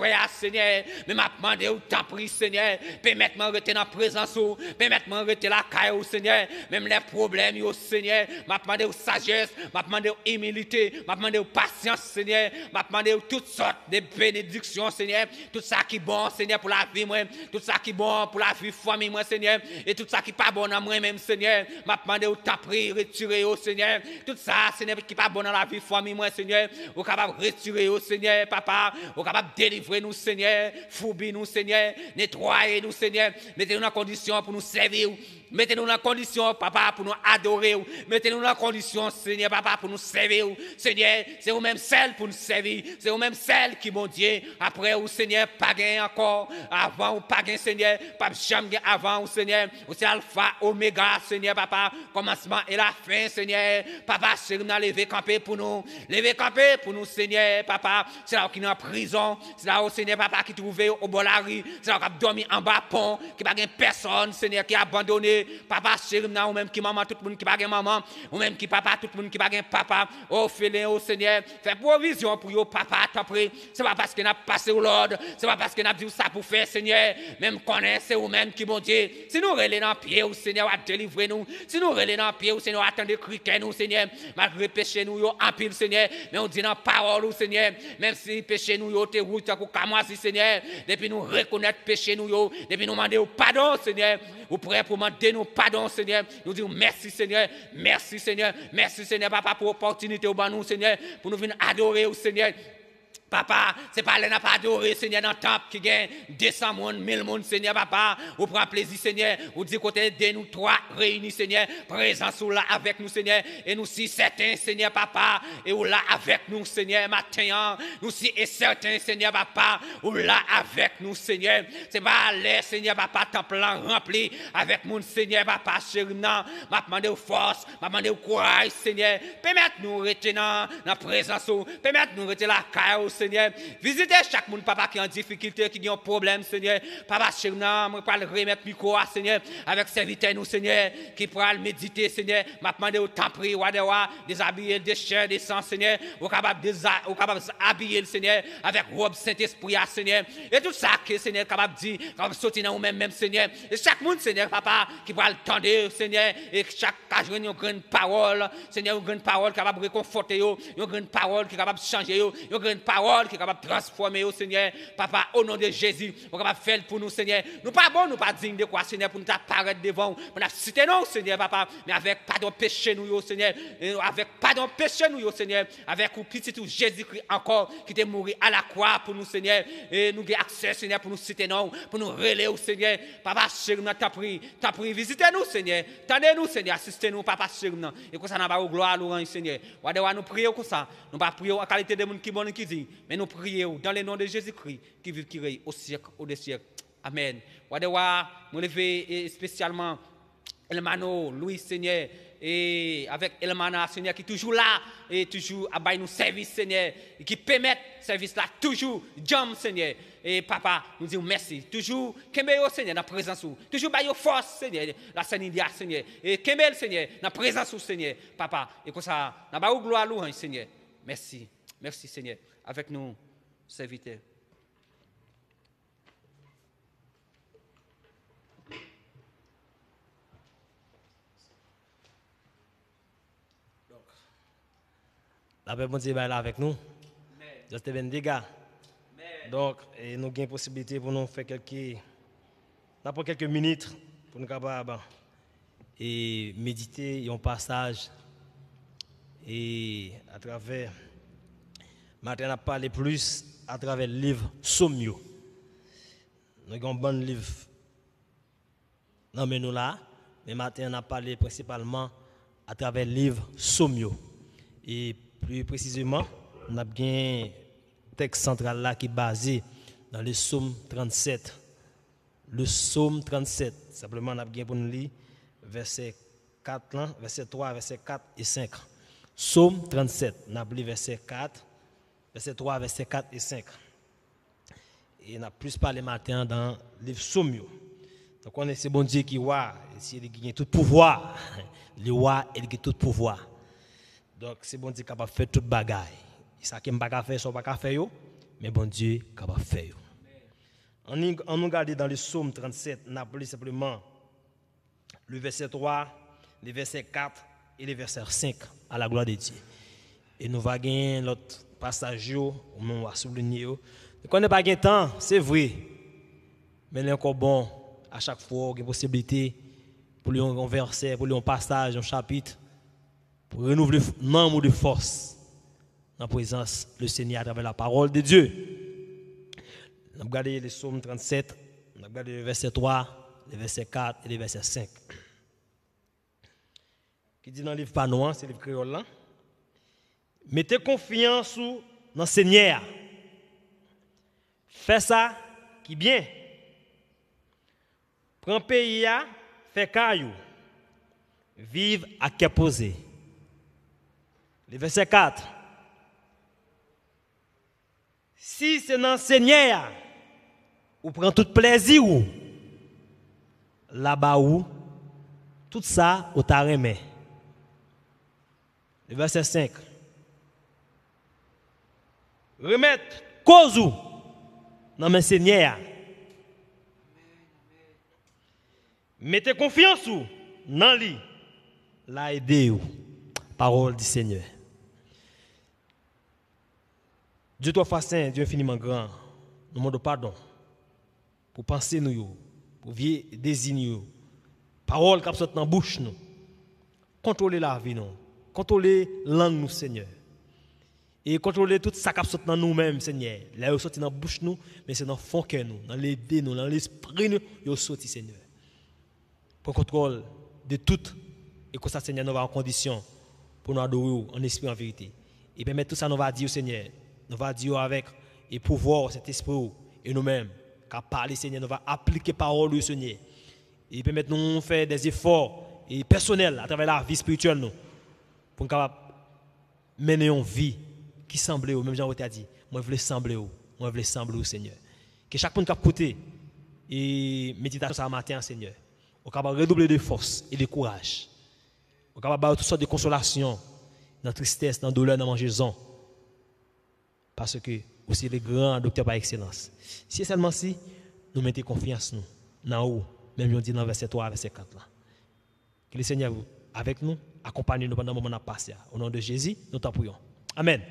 à Seigneur. Mais m'a demandé où temps pris, Seigneur. permettez moi de rester dans la présence ou, oh. permette-moi de rester la caille oh, Seigneur. Même les problèmes, au oh, Seigneur. M'a demandé aux sagesse, m'a demandé aux humilité, m'a demandé aux patience, Seigneur. M'a demandé toutes sortes de bénédiction, Seigneur. Tout ça qui est bon, Seigneur, pour la vie, moi. Tout ça qui est bon pour la vie, famille, moi, Seigneur. Et tout ça qui n'est pas bon dans moi, même, Seigneur. M'a demandé au taper, retirer, au oh, Seigneur. Tout ça, Seigneur, qui n'est pas bon dans la vie, famille, moi, Seigneur. Ou capable de retirer, au oh, Seigneur, papa. Ou capable de délivrer nous, Seigneur. Fourbi nous, Seigneur. Nettoyer nous, Seigneur. Mettez-nous en condition pour nous servir. Mettez-nous dans la condition, papa, pour nous adorer. Mettez-nous dans la condition, Seigneur, papa, pour nous servir. Seigneur, c'est vous-même celle pour nous servir. C'est vous-même celle qui, mon dit, après, ou Seigneur, pas encore. Avant, ou pas Seigneur. Pas jamais avant, ou Seigneur. Ou c'est alpha, Omega, Seigneur, papa. Commencement et la fin, Seigneur. Papa, c'est nous lever camper pour nous. Lever camper pour nous, Seigneur, papa. C'est là qui nous en prison. C'est là, où, Seigneur, papa, qui trouvait au bolari. C'est là qui a dormi en bas pont. Qui pas personne, Seigneur, qui a abandonné papa Serna, ou même qui maman, tout le monde qui pas maman, ou même qui papa, tout le monde qui pas papa, oh félin, oh Seigneur, fais provision pour yo, papa, après pris. C'est pas parce que a passé au Lord c'est pas parce que a dit ça pour faire, Seigneur, même connaissez ou même qui, bon Dieu, si nous relais dans pied, au oh, Seigneur, à délivrer nous, si nous relais dans pied, au oh, Seigneur, attendez, criquez nous, Seigneur, malgré péché nous, yo, pile, Seigneur, mais on dit dans parole, oh, Seigneur, même si péché nous, yo, te route, Seigneur, depuis nous reconnaître péché nous, yo, depuis nous demander au pardon, Seigneur, ou prêt pour demander nou padon, Seigneur. Nou diyo, mersi, Seigneur. Mersi, Seigneur. Mersi, Seigneur. Pa pa pou opotinite ou ban nou, Seigneur. Po nou vin adore ou, Seigneur. Papa, c'est pas le n'a pas adoré, Seigneur, dans le temple qui gagne 200 monde, 1000 monde, Seigneur, papa. Ou prend plaisir, Seigneur. Ou dites côté de nous trois réunis, Seigneur. Présent sous là avec nous, Seigneur. Et nous si certains, Seigneur, papa. Et ou là avec nous, Seigneur, matin. Hein. Nous si et certains, Seigneur, papa. Ou là avec nous, Seigneur. C'est pas aller, Seigneur, papa, temple rempli avec mon Seigneur, papa, chérie. non. M'a de force. Je m'a demandé de courage, Seigneur. Permette-nous retenir dans la présence, permette-nous retenir la caille, Seigneur. Seigneur. Visitez chaque monde, papa, qui est en difficulté, qui a un problème, Seigneur. Papa, chez nous, je vais le remettre micro, Seigneur, avec serviteur, nous, Seigneur, qui pourra le méditer, Seigneur. M'a demandé au temps prier, des habillés, des chairs, des sangs, Seigneur. Vous capable d'habiller le Seigneur avec robe Saint-Esprit, Seigneur. Et tout ça que Seigneur capable de dire, comme de sortir dans vous-même, même, Seigneur. Et chaque monde, Seigneur, papa, qui pourra le tendre, Seigneur, et chaque cage, une grande parole, Seigneur, une grande parole capable de réconforter, une grande parole qui est capable de changer, une grande parole qui est transformer, au oh Seigneur. Papa, au nom de Jésus, pour va capable faire pour nous, Seigneur. Nous pas bon, nous pas dignes de quoi, Seigneur, pour nous apparaître devant. Nous. On non, Seigneur, papa, mais avec pas de péché, nous, au Seigneur. Avec pas de péché, nous, au Seigneur. Avec ou petit tout Jésus-Christ encore, qui est mort à la croix pour nous, Seigneur. Et nous avons accès, Seigneur, pour nous citer non, pour nous relayer, au oh Seigneur. Papa, Seigneur nous t'a pris, visitez-nous, Seigneur. Tendez-nous, Seigneur, assistez-nous, papa, Seigneur et que ça, pas au gloire à Seigneur. nous prions comme ça, nous pas prions en qualité de monde qui bon qui dit, mais nous prions dans le nom de Jésus-Christ qui vit, qui règne au siècle, au des siècles. Amen. Wadewa, Mon lever spécialement Elmano, Louis Seigneur, et avec Elmana Seigneur qui est toujours là et toujours à nous service Seigneur, et qui permet service là toujours, jam Seigneur. Et papa, nous disons merci. Toujours, Kembeo Seigneur, dans la présence Toujours, la force Seigneur, la Seigneur, Seigneur. Et Kembel Seigneur, dans la présence Seigneur, papa. Et comme ça, nous gloire louange Seigneur. Merci, merci Seigneur. Ben, avec nous, serviteurs. la paix est là avec nous. Juste ben dégâts. Donc, et nous avons une possibilité pour nous faire quelques, pour quelques minutes pour nous capables hein, et méditer un passage et à travers Matin, a parlé plus à travers le livre Somio. Nous avons un bon livre. dans mais menu là. Mais matin, on a parlé principalement à travers le livre Somio. Et plus précisément, on a bien un texte central là qui est basé dans le psaume 37. Le psaume 37. Simplement, on a bien pour nous lire verset 4, verset 3, verset 4 et 5. Psaume 37, on a verset 4 verset 3, verset 4 et 5. Et on a plus parlé matin dans les psaumes. Donc on est ce bon Dieu qui roi, il a tout pouvoir, le roi il a tout pouvoir. Donc c'est bon Dieu qui capable faire toute bagaille. Ça qui pas faire, ça pas faire mais bon Dieu capable faire. On nous regarde dans le psaume 37, on a plus simplement le verset 3, le verset 4 et le verset 5 à la gloire de Dieu. Et nous va gagner l'autre passage, ou même on va souligner. Quand on n'a pas de temps, c'est vrai. Mais il est encore bon, à chaque fois, il a une possibilité pour lui un verset, pour lui un passage, un chapitre, pour renouveler le nombre de force dans la présence du Seigneur à travers la parole de Dieu. Nous avons regardé le psaume 37, nous avons regardé le verset 3, le verset 4 et le verset 5. Qui dit dans le livre panois, c'est le livre créole hein? Mettez confiance dans le Seigneur. Fais ça qui est bien. Prends pays, fais caillou. Vive à qui Le verset 4. Si c'est dans le Seigneur, ou prend tout plaisir, là-bas où, tout ça, au t'a Le verset 5 remettre cause dans mes Seigneur. Mettez confiance dans lui. La Parole du Seigneur. Dieu toi un hein, Dieu infiniment grand. Nous demandons pardon pour penser nous, pour désigner Parole qui sort dans la bouche nous. Contrôlez la vie nous. Contrôlez langue nous, Seigneur et contrôler toute ça qui dans nous-mêmes, Seigneur. Là, il sort dans la bouche nous, mais c'est dans le fond que nous, dans l'idée nous, dans l'esprit nous, il sorti, Seigneur. Pour contrôle de tout, et que ça, Seigneur, nous va en condition pour nous adorer en esprit en vérité. Et permettre tout ça, nous va dire, Seigneur, nous va dire avec et pouvoir cet esprit et nous-mêmes, qu'à parler, Seigneur, nous va appliquer parole du Seigneur. Et permettre nous faire des efforts et personnels à travers la vie spirituelle nous, pour nous mener une vie qui semblait au même genre où dit, moi je voulais sembler au, moi je voulais sembler au Seigneur. Que chaque monde qui a et et méditation ça matin, Seigneur, on capable redoubler de force et de courage. On capable avoir toutes sortes de consolation dans la tristesse, dans la douleur, dans la mangeaison. Parce que aussi le grand docteur par excellence. Si seulement si nous mettez confiance nous, dans haut, même on dit dans verset 3 verset 4 là. Que le Seigneur avec nous, accompagne nous pendant le moment passé. Au nom de Jésus, nous t'en Amen.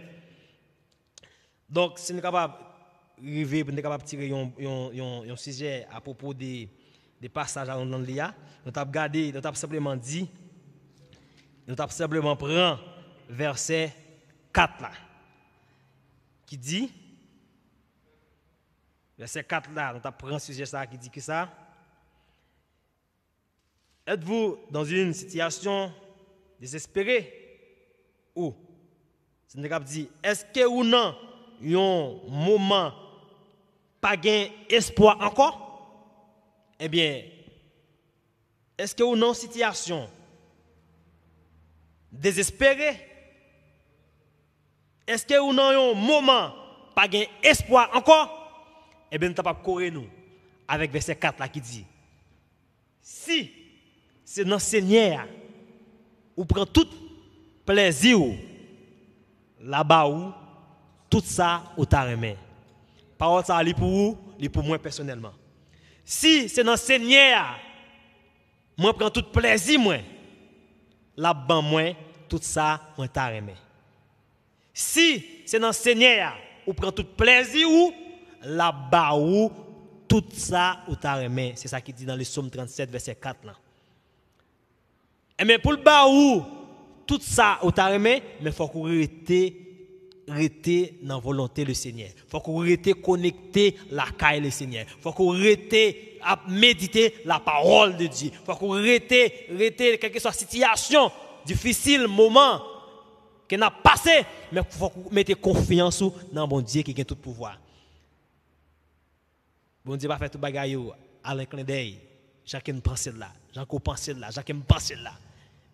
Donc, si nous sommes capables de nous capables tirer un, sujet à propos des, passages à l'IA, nous avons gardé, nous avons simplement dit, nous avons simplement pris verset 4 là, qui dit, verset 4 là, nous avons pris un sujet ça qui dit que ça, êtes-vous dans une situation désespérée ou, si nous de dit, est-ce que ou non, yon moment pas gain espoir encore, eh bien, est-ce que ou non situation désespérée? Est-ce que ou non un moment pas gain espoir encore? Eh bien, nous pas courir nous avec verset 4 qui dit si c'est dans Seigneur ou prend tout plaisir là-bas où tout ça ta taremé. Parole ça, est pour vous, est pour moi personnellement. Si c'est dans le Seigneur, moi prends tout plaisir, moi, la ban moi, tout ça, t'a Si c'est dans le Seigneur, ou prend tout plaisir, ou, la bas ou, tout ça, ou taremé. C'est ça qui dit dans le psaume 37, verset 4. Là. Et eh, mais pour le bas ou, tout ça, ou taremé, mais il faut qu'on arrête rester dans la volonté du Seigneur. Il faut qu'on rester connecté la caille du Seigneur. Il faut qu'on rester à méditer la parole de Dieu. Il faut qu'on vous rester, quelle que soit la situation, difficile, moment qu'on a passé, mais il faut qu'on mette confiance dans bon Dieu qui a tout pouvoir. Bon Dieu va faire tout bagaille à l'inclin d'œil. Chacun pense là, chacun pense là, chacun pense là.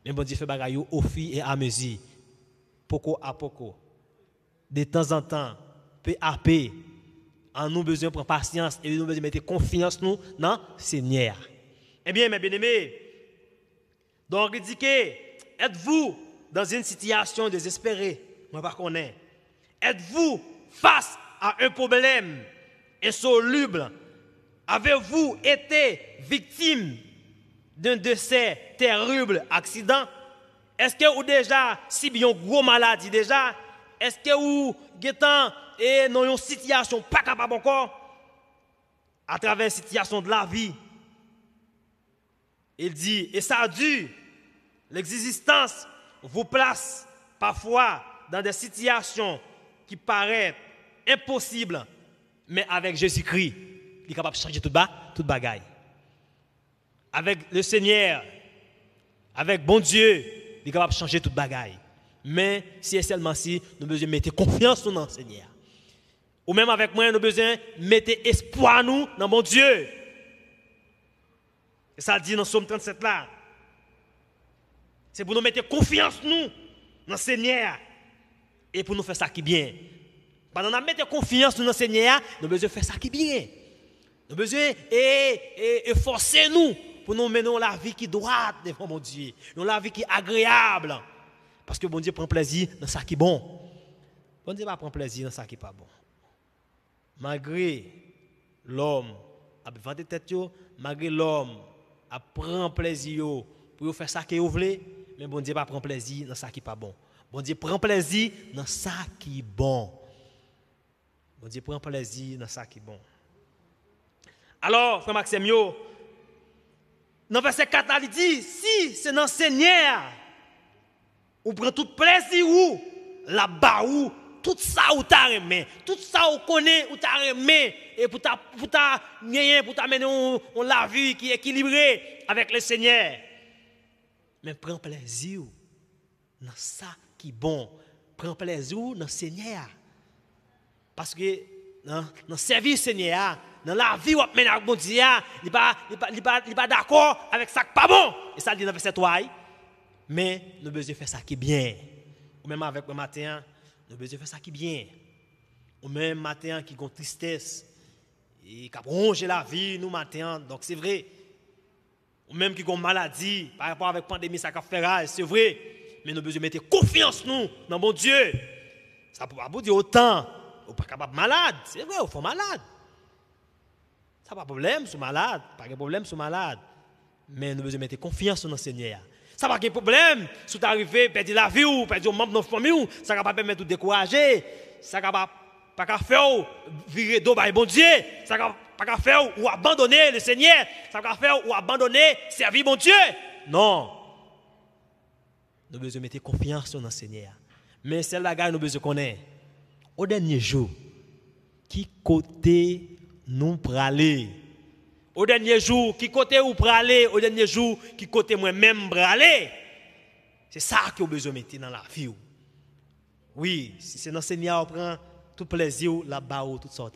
Mais bon Dieu fait bagaille au fil et à mesure, poco à poco de temps en temps, P.A.P... à en nous besoin de patience et nous besoin de mettre confiance nous dans le Seigneur. Eh bien, mes bien-aimés, donc il dit êtes-vous dans une situation désespérée, moi pas est? Êtes-vous face à un problème insoluble? Avez-vous été victime d'un de ces terribles accidents? Est-ce que vous déjà si bien gros maladie déjà? Est-ce que vous êtes dans une situation pas capable encore à travers la situation de la vie Il dit, et ça a dû, l'existence vous place parfois dans des situations qui paraissent impossibles, mais avec Jésus-Christ, il est capable de changer tout bas, toute bagaille. Avec le Seigneur, avec bon Dieu, il est capable de changer toute bagaille. Mais si et seulement si nous besoin mettre confiance dans le Seigneur. Ou même avec moi, nous besoin mettre espoir nous dans mon Dieu. Et ça dit dans Somme 37 là. C'est pour nous mettre confiance nous dans le Seigneur. Et pour nous faire ça qui est bien. Pendant nous mettre confiance nous dans le Seigneur, nous besoin faire ça qui est bien. Nous besoin et, et, forcer nous pour nous mener la vie qui est droite devant mon Dieu. Nous la vie qui est agréable. Parce que bon Dieu prend plaisir dans ce qui est bon. Bon Dieu ne prend plaisir dans ce qui n'est pas bon. Malgré l'homme a vanté tête, malgré l'homme a prend plaisir pour faire ça qu'il veut, mais bon Dieu ne prend plaisir dans ce qui n'est pas bon. Bon Dieu prend plaisir dans ce qui est bon. Bon Dieu prend plaisir dans ce qui est bon. Alors, frère Maxime, dans verset 4, il dit, si c'est dans Seigneur on prend tout plaisir là-bas, baou, tout ça ou t'a aimé, tout ça ou connaît ou t'a aimé et pour ta pour ta t'amener on, la vie qui est équilibrée avec le Seigneur. Mais prends plaisir dans ça qui est bon. Prends plaisir dans le Seigneur. Parce que dans le service Seigneur, dans la vie où on mène avec bon Dieu, il n'est pas, pas d'accord avec ça qui pas bon. Et ça dit dans verset 3 mais nous besoin faire ça qui est bien. Ou même avec le matin, nous besoin faire ça qui est bien. Ou même matin qui a tristesse et qui a rongé la vie, nous matin. Donc c'est vrai. Ou même qui a maladie par rapport avec la pandémie, ça a fait rage, c'est vrai. Mais nous besoin mettre confiance nous, dans mon Dieu. Ça ne peut pas dire autant. Ou pas capable malade, c'est vrai, ou faut malade. Ça pas problème, sous malade, pas de problème, sous malade. Mais nous avons besoin mettre confiance dans le Seigneur. Ça n'a pas de problème. Si tu arrives, perdre la vie ou perdre un membre de notre famille, ça ne va pas permettre de décourager. Ça va pas faire virer dos par bon Dieu. Ça va pas faire ou abandonner le Seigneur. Ça va faire ou abandonner servir bon Dieu. Non. Nous devons mettre confiance dans le Seigneur. Mais c'est la gare nous besoin connaître. Au dernier jour, qui côté nous praler au dernier jour, qui côté où aller, au dernier jour, qui côté moi-même aller. C'est ça que vous besoin de mettre dans la vie. Oui, si c'est dans le Seigneur, on prend tout plaisir là-bas, tout sortes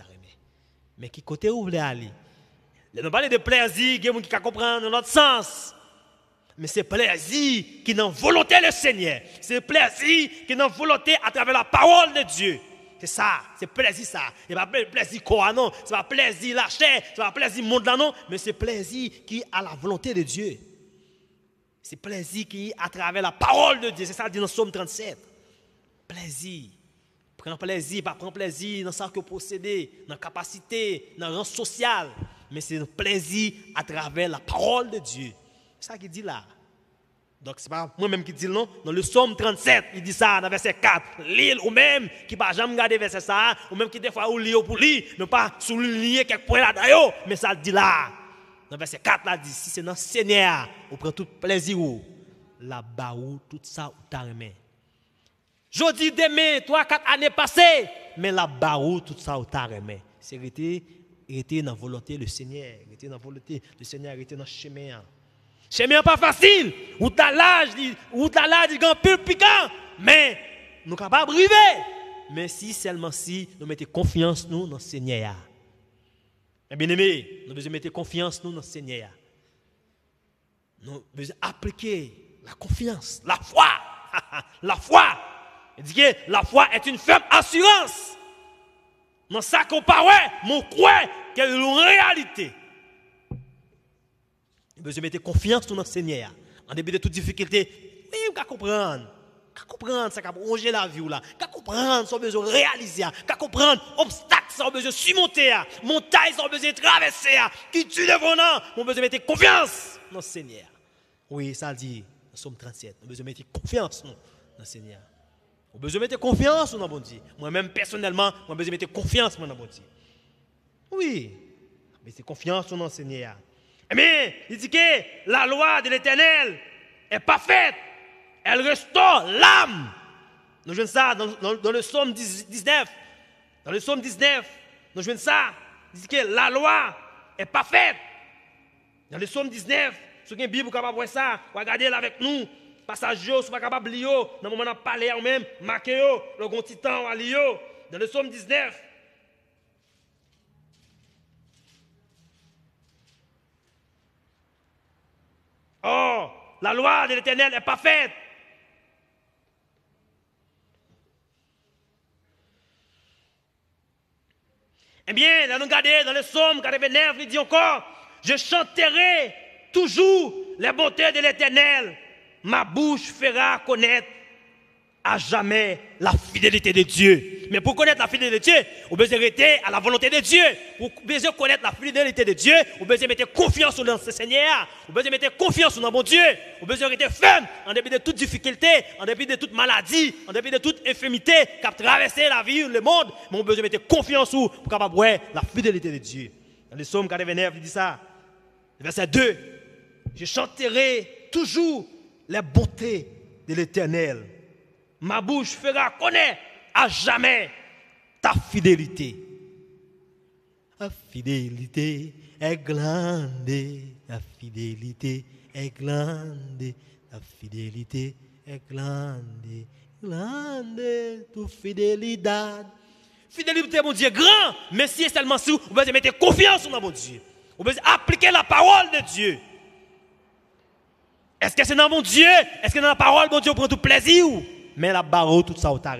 Mais qui côté où vous voulez aller Nous parlons de plaisir, il y qui comprend dans l'autre sens. Mais c'est plaisir qui est dans volonté le Seigneur. C'est plaisir qui est dans volonté à travers la parole de Dieu. C'est ça, c'est plaisir ça. C'est pas plaisir quoi non. C'est pas plaisir la chair, c'est pas plaisir monde là, non. Mais c'est plaisir qui a la volonté de Dieu. C'est plaisir qui à travers la parole de Dieu. C'est ça dit dans Psaume 37. Plaisir. Prends plaisir, pas prendre plaisir dans ce que vous possédez dans la capacité, dans le social. Mais c'est plaisir à travers la parole de Dieu. C'est ça qu'il dit là. Donc, ce n'est pas moi-même qui dis non. Dans le psaume 37, il dit ça, dans verset 4. L'île ou même qui ne jamais regarder verset ça, ou même qui des fois ou lit pour mais pas souligner quelque point là-dedans, mais ça dit là. Dans verset 4, là, dit si c'est dans le Seigneur, on prend tout plaisir, là-bas, tout ça, ou ta remet. Je demain, 3, 4 années passées, mais là-bas, tout ça, ou ta remet. C'est rété, dans la volonté du Seigneur, était dans la volonté du Seigneur, était dans le chemin. Hein. Chemin pas facile. Ou ta l'âge, ou t'as l'âge, piquant. Mais nous sommes capables de arriver. Mais si seulement si nous mettons confiance nous dans Seigneur. Mes eh bien-aimés, nous devons mettre confiance nous dans le Seigneur. Nous devons appliquer la confiance, la foi. la foi. Il la foi est une ferme assurance. Dans ça qu'on parle, croyons qu'elle que une réalité besoin de mettre confiance dans Seigneur. En début de toute difficulté, oui, on comprendre. Qu'à comprendre ça, qu'à ronger la vie là. Qu'à comprendre son besoin réaliser. Qu'à comprendre obstacle sans besoin surmonter. Montagne sans besoin traverser. Qui tue devant nous. On besoin mettre confiance dans le Seigneur. Oui, ça dit, nous sommes 37. On besoin mettre confiance dans le Seigneur. On besoin mettre confiance dans bon Dieu. Moi-même, personnellement, moi besoin mettre confiance dans bon Dieu. Oui, mais c'est confiance dans le Seigneur. Mais eh il dit que la loi de l'Éternel est parfaite. Elle restaure l'âme. Nous jouons ça dans, dans, le psaume 19. Dans le psaume 19, nous jouons ça. Il dit que la loi est parfaite. Dans le psaume 19, ceux qui ont une Bible, vous pouvez voir ça. Regardez-la avec nous. Passage, vous pas capable de lire. Dans le moment où on parle, même, marquez-le. Le grand titan, on Dans le psaume 19, Oh, la loi de l'Éternel est parfaite. Eh bien, là dans le psaume 49, il dit encore, je chanterai toujours les bontés de l'Éternel. Ma bouche fera connaître à jamais la fidélité de Dieu. Mais pour connaître la fidélité de Dieu, vous besoin rester à la volonté de Dieu. Pour besoin connaître la fidélité de Dieu, vous besoin mettre confiance dans ce Seigneur. Vous besoin mettre confiance dans mon Dieu. Vous besoin rester ferme en dépit de toute difficulté, en dépit de toute maladie, en dépit de toute infirmité qui a traversé la vie, le monde. Mais vous besoin mettre confiance pour capable la fidélité de Dieu. Dans le psaume 49, il dit ça. Verset 2. Je chanterai toujours la beauté de l'Éternel ma bouche fera connaître à jamais ta fidélité. La fidélité est grande, la fidélité est grande, la fidélité est grande, grande, ta fidélité. Fidélité, mon Dieu, grand, mais si seulement si vous pouvez mettre confiance dans mon Dieu, vous pouvez appliquer la parole de Dieu. Est-ce que c'est dans mon Dieu? Est-ce que dans la parole, mon Dieu, vous prenez tout plaisir? mais la barre tout ça au t'a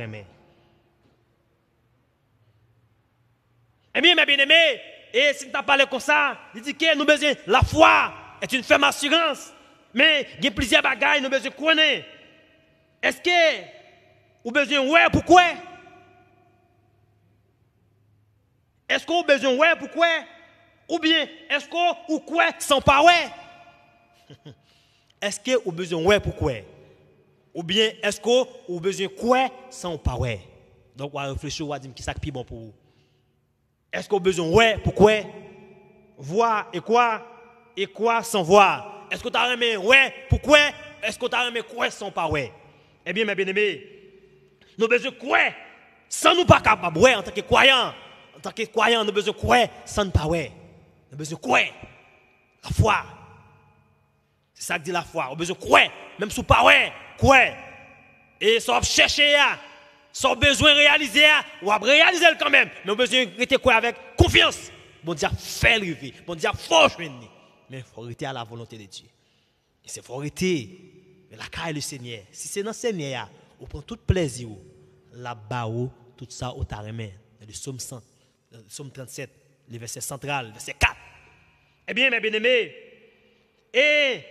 Eh bien, mes bien-aimés, et si tu parlé comme ça, il dit que nous besoin, la foi est une ferme assurance. Mais il y a plusieurs bagailles, nous besoin connaître. Est-ce que vous besoin ouais pourquoi? Est-ce qu'on avez besoin ouais pourquoi? Ou bien est-ce que ou quoi sans pas ouais? Est-ce que vous besoin ouais pourquoi? Ou bien, est-ce qu'on a besoin de quoi sans pas Donc, on va réfléchir, on va dire qui est bon pour vous. Est-ce qu'on a besoin de quoi Pourquoi? Voir et quoi? Et quoi sans voir? Est-ce que tu as aimé ouais? Pourquoi? Est-ce que tu as aimé quoi sans pas Eh bien, mes bien-aimés, nous avons besoin de quoi? Sans nous pas capables, ouais, en tant que croyants. En tant que croyants, nous avons besoin de quoi? Sans pas Nous avons besoin de quoi? La foi. C'est ça que dit la foi. Nous avons besoin de quoi? Même sous pas ouais quoi et ça chercher sans besoin réaliser ou à réaliser quand même mais besoin rester quoi avec confiance bon Dieu fait vivre bon Dieu faut Mais mais faut rester à la volonté de Dieu et c'est faut rester mais la caille le Seigneur si c'est dans le Seigneur on prend tout plaisir Là-bas, tout ça au taremé dans le psaume psaume 37 le verset central verset 4 eh bien mes bien-aimés et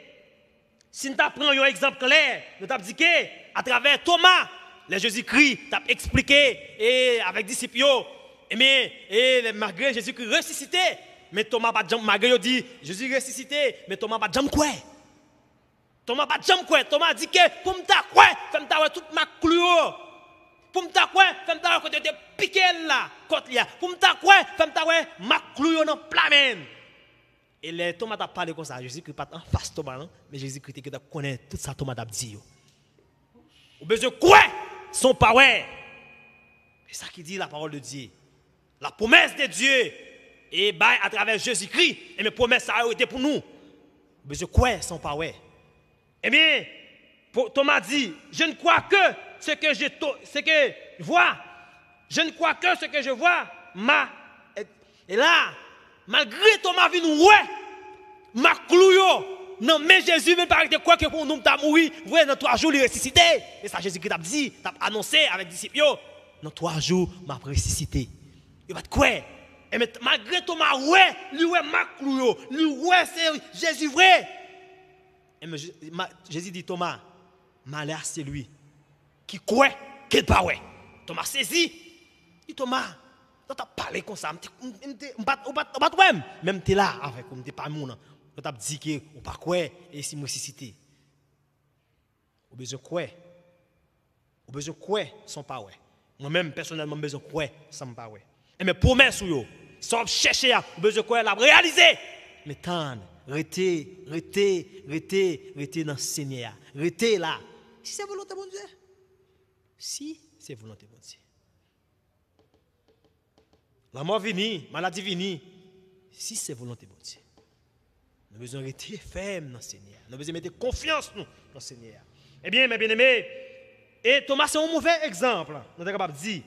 si nous prenons un exemple clair, nous avons dit que, à travers Thomas, le Jésus-Christ, t'a expliqué, et avec disciples, et eh bien, et malgré Jésus-Christ ressuscité, mais Thomas pas jam, malgré dit, Jésus ressuscité, mais Thomas pas jam quoi? Thomas pas jam quoi? Thomas a dit que, pour m'ta quoi? Femme ta tout ma clou. Oh. Pour m'ta quoi? Femme ta côté de piquer là, côté là. Pour m'ta quoi? Femme ta ouais, ma clou dans oh, plamène. Et les a parlé comme ça. Jésus-Christ pas en face non? mais Jésus-Christ qui connaît tout ça Thomas a dit. Au besoin quoi Son power. C'est ça qui dit la parole de Dieu. La promesse de Dieu. Et à travers Jésus-Christ, et mes promesses ça a été pour nous. Au besoin quoi Son power. Eh bien, Thomas dit, je ne crois que ce que je, ce que vois. Je ne crois que ce que je vois. Ma. Et là, malgré Thomas vin ouais ma clouyo non mais Jésus même pas de quoi que pour nous t'a mouru voyez dans trois jours il ressuscité et ça Jésus qui t'a dit t'a annoncé avec disciples dans trois jours m'a ressuscité il va de quoi et malgré Thomas ouais lui ouais ma clouyo lui ouais c'est Jésus vrai et Jésus dit Thomas malheur c'est lui qui croit que pas ouais Thomas saisi dit Thomas on t'a parlé comme ça, pas même, tu t'es là avec, on t'es pas mon, on t'a dit que on pas quoi et si moi cité. Ou besoin quoi? Ou besoin quoi sans pas ouais. Moi-même personnellement besoin quoi sans pas ouais. Et eh, mes promesses yo, sans chercher, ou besoin quoi la réaliser. Mais tant, restez, restez, restez, restez dans le Seigneur, restez là. Si c'est volonté mon Dieu. Si c'est volonté mon Dieu. La mort venue, maladie venue. Si c'est volonté de Dieu, nous devons besoin de rester fermes dans le Seigneur. Nous devons besoin mettre confiance nous, dans le Seigneur. Eh bien, mes bien-aimés, et Thomas, c'est un mauvais exemple. Nous sommes capables dire.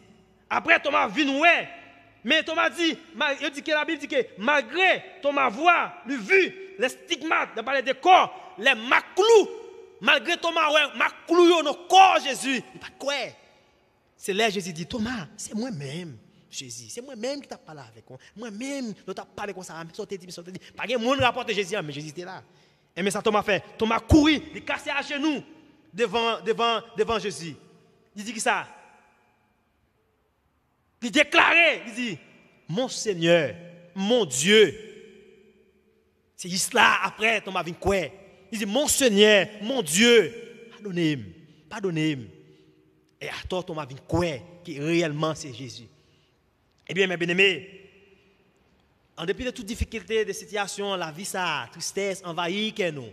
Après, Thomas vit nous. Mais Thomas dit, il dit que la Bible dit que malgré Thomas voix, le vu, les stigmates, de parler des corps, les maclous, malgré Thomas, ouais, maclous, nos corps, Jésus. Il pas quoi. C'est là Jésus dit, Thomas, c'est moi-même. Jésus. C'est moi-même qui t'a parlé avec moi. Moi-même, je t'ai parlé comme ça. Je ah, t'ai dit, je t'ai dit. Pas que monde rapporte Jésus, ah, mais Jésus était là. Et eh, mais ça, Thomas fait. Thomas courit, il cassé à genoux devant, devant, devant Jésus. Il dit qui ça Il déclarait, il dit, mon Seigneur, mon Dieu. C'est cela après, Thomas vient quoi Il dit, mon Seigneur, mon Dieu, pardonnez-moi, pardonnez-moi. Et à toi, Thomas vient quoi Qui réellement c'est Jésus. Eh bien, mes bien-aimés, en dépit de toute difficulté, de situation, la vie, ça, tristesse, envahit que nous.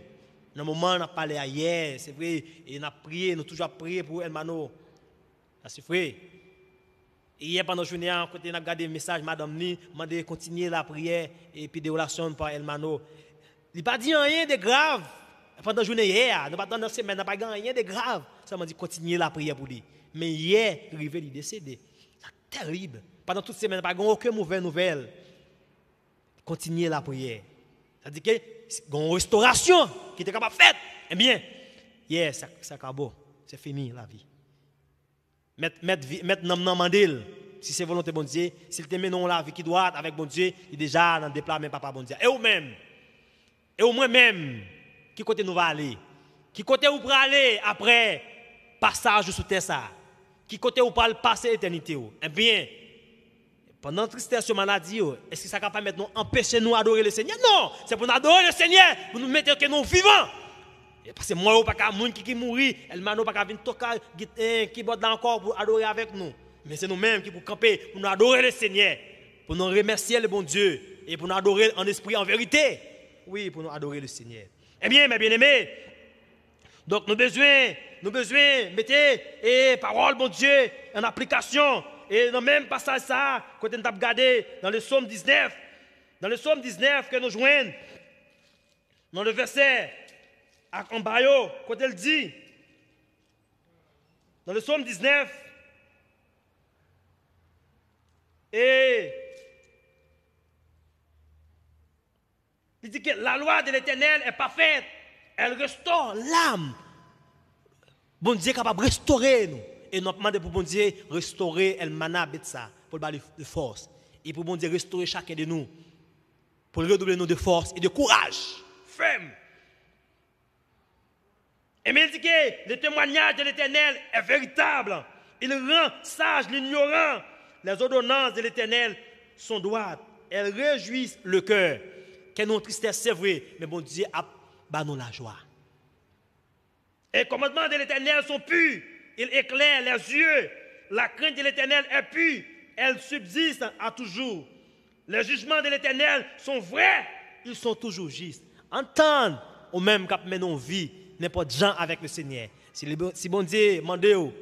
Dans le moment, on a parlé hier, c'est vrai, et on a prié, nous toujours prié pour Elmano. c'est vrai. hier, pendant la journée, on a gardé le message, madame Ni, m'a dit continuer la prière et puis des relations par Elmano. Il n'a pas dit rien de grave. Pendant la journée hier, n'a pas dit rien de grave. Ça m'a dit continuer la prière pour lui. Mais hier, il est décédé. C'est terrible pendant toute semaine, pas aucune mauvaise nouvelle. Continuez la prière. C'est-à-dire que c'est une restauration qui était capable de faire. Eh bien, hier, ça, c'est. C'est fini la vie. Mettre dans le mandel. Si c'est volonté bon Dieu, s'il te met la vie qui doit avec bon Dieu, il est déjà dans le déplat, de papa bon Dieu. Et vous-même, et au moins même, qui côté nous va aller? Qui côté vous pourrez aller après passage sous terre ça? Qui côté vous pourrez passer l'éternité? Oh? Eh bien, pendant tristesse la maladie, oh, est-ce que ça va maintenant empêcher nous adorer le Seigneur Non, c'est pour nous adorer le Seigneur, pour nous mettre que nous vivants. Parce que moi, oh, pas qu'à monde qui mourit, elle m'a oh, pas venir toquer qui hein, boit encore pour adorer avec nous. Mais c'est nous-mêmes qui pour camper, pour nous adorer le Seigneur, pour nous remercier le bon Dieu et pour nous adorer en esprit, en vérité. Oui, pour nous adorer le Seigneur. Eh bien, mes bien-aimés, donc nous besoin, nous besoin, mettez et eh, parole, bon Dieu, en application et dans le même passage ça, quand on a regardé dans le psaume 19, dans le psaume 19 que nous jouons dans le verset en bas, quand elle dit, dans le psaume 19, et il dit que la loi de l'éternel est parfaite, elle restaure l'âme. Bon Dieu est capable de restaurer nous. Et nous demandons pour bon Dieu restaurer le mana pour le de force. Et pour bon Dieu restaurer chacun de nous, pour redoubler nos de force et de courage. Ferme. Et il dit le témoignage de l'Éternel est véritable. Il rend sage l'ignorant. Les ordonnances de l'Éternel sont droites. Elles réjouissent le cœur. Quelle notre tristesse, c'est vrai, mais bon Dieu a bah, nous la joie. Et les commandements de l'Éternel sont purs il éclaire les yeux. La crainte de l'Éternel est pure, elle subsiste à toujours. Les jugements de l'Éternel sont vrais, ils sont toujours justes. Entendre ou même cap nous vie, n'importe qui avec le Seigneur. Si, si bon Dieu mandez vous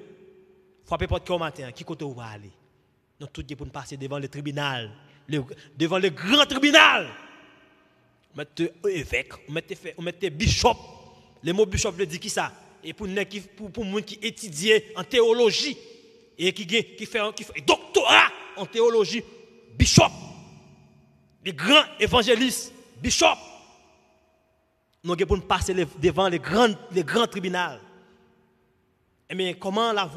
frappez porte au matin, qui côté vous va aller Nous tous pour nous passer devant le tribunal, devant le grand tribunal. Mettez évêque, mettez mettez bishop. Le mot bishop veut dire qui ça et pour les pour, pour gens qui étudient en théologie et qui, qui fait un doctorat en théologie, bishop, les grands évangélistes, bishop. Nous devons passer devant les grands, les grands tribunaux. Et eh mais comment la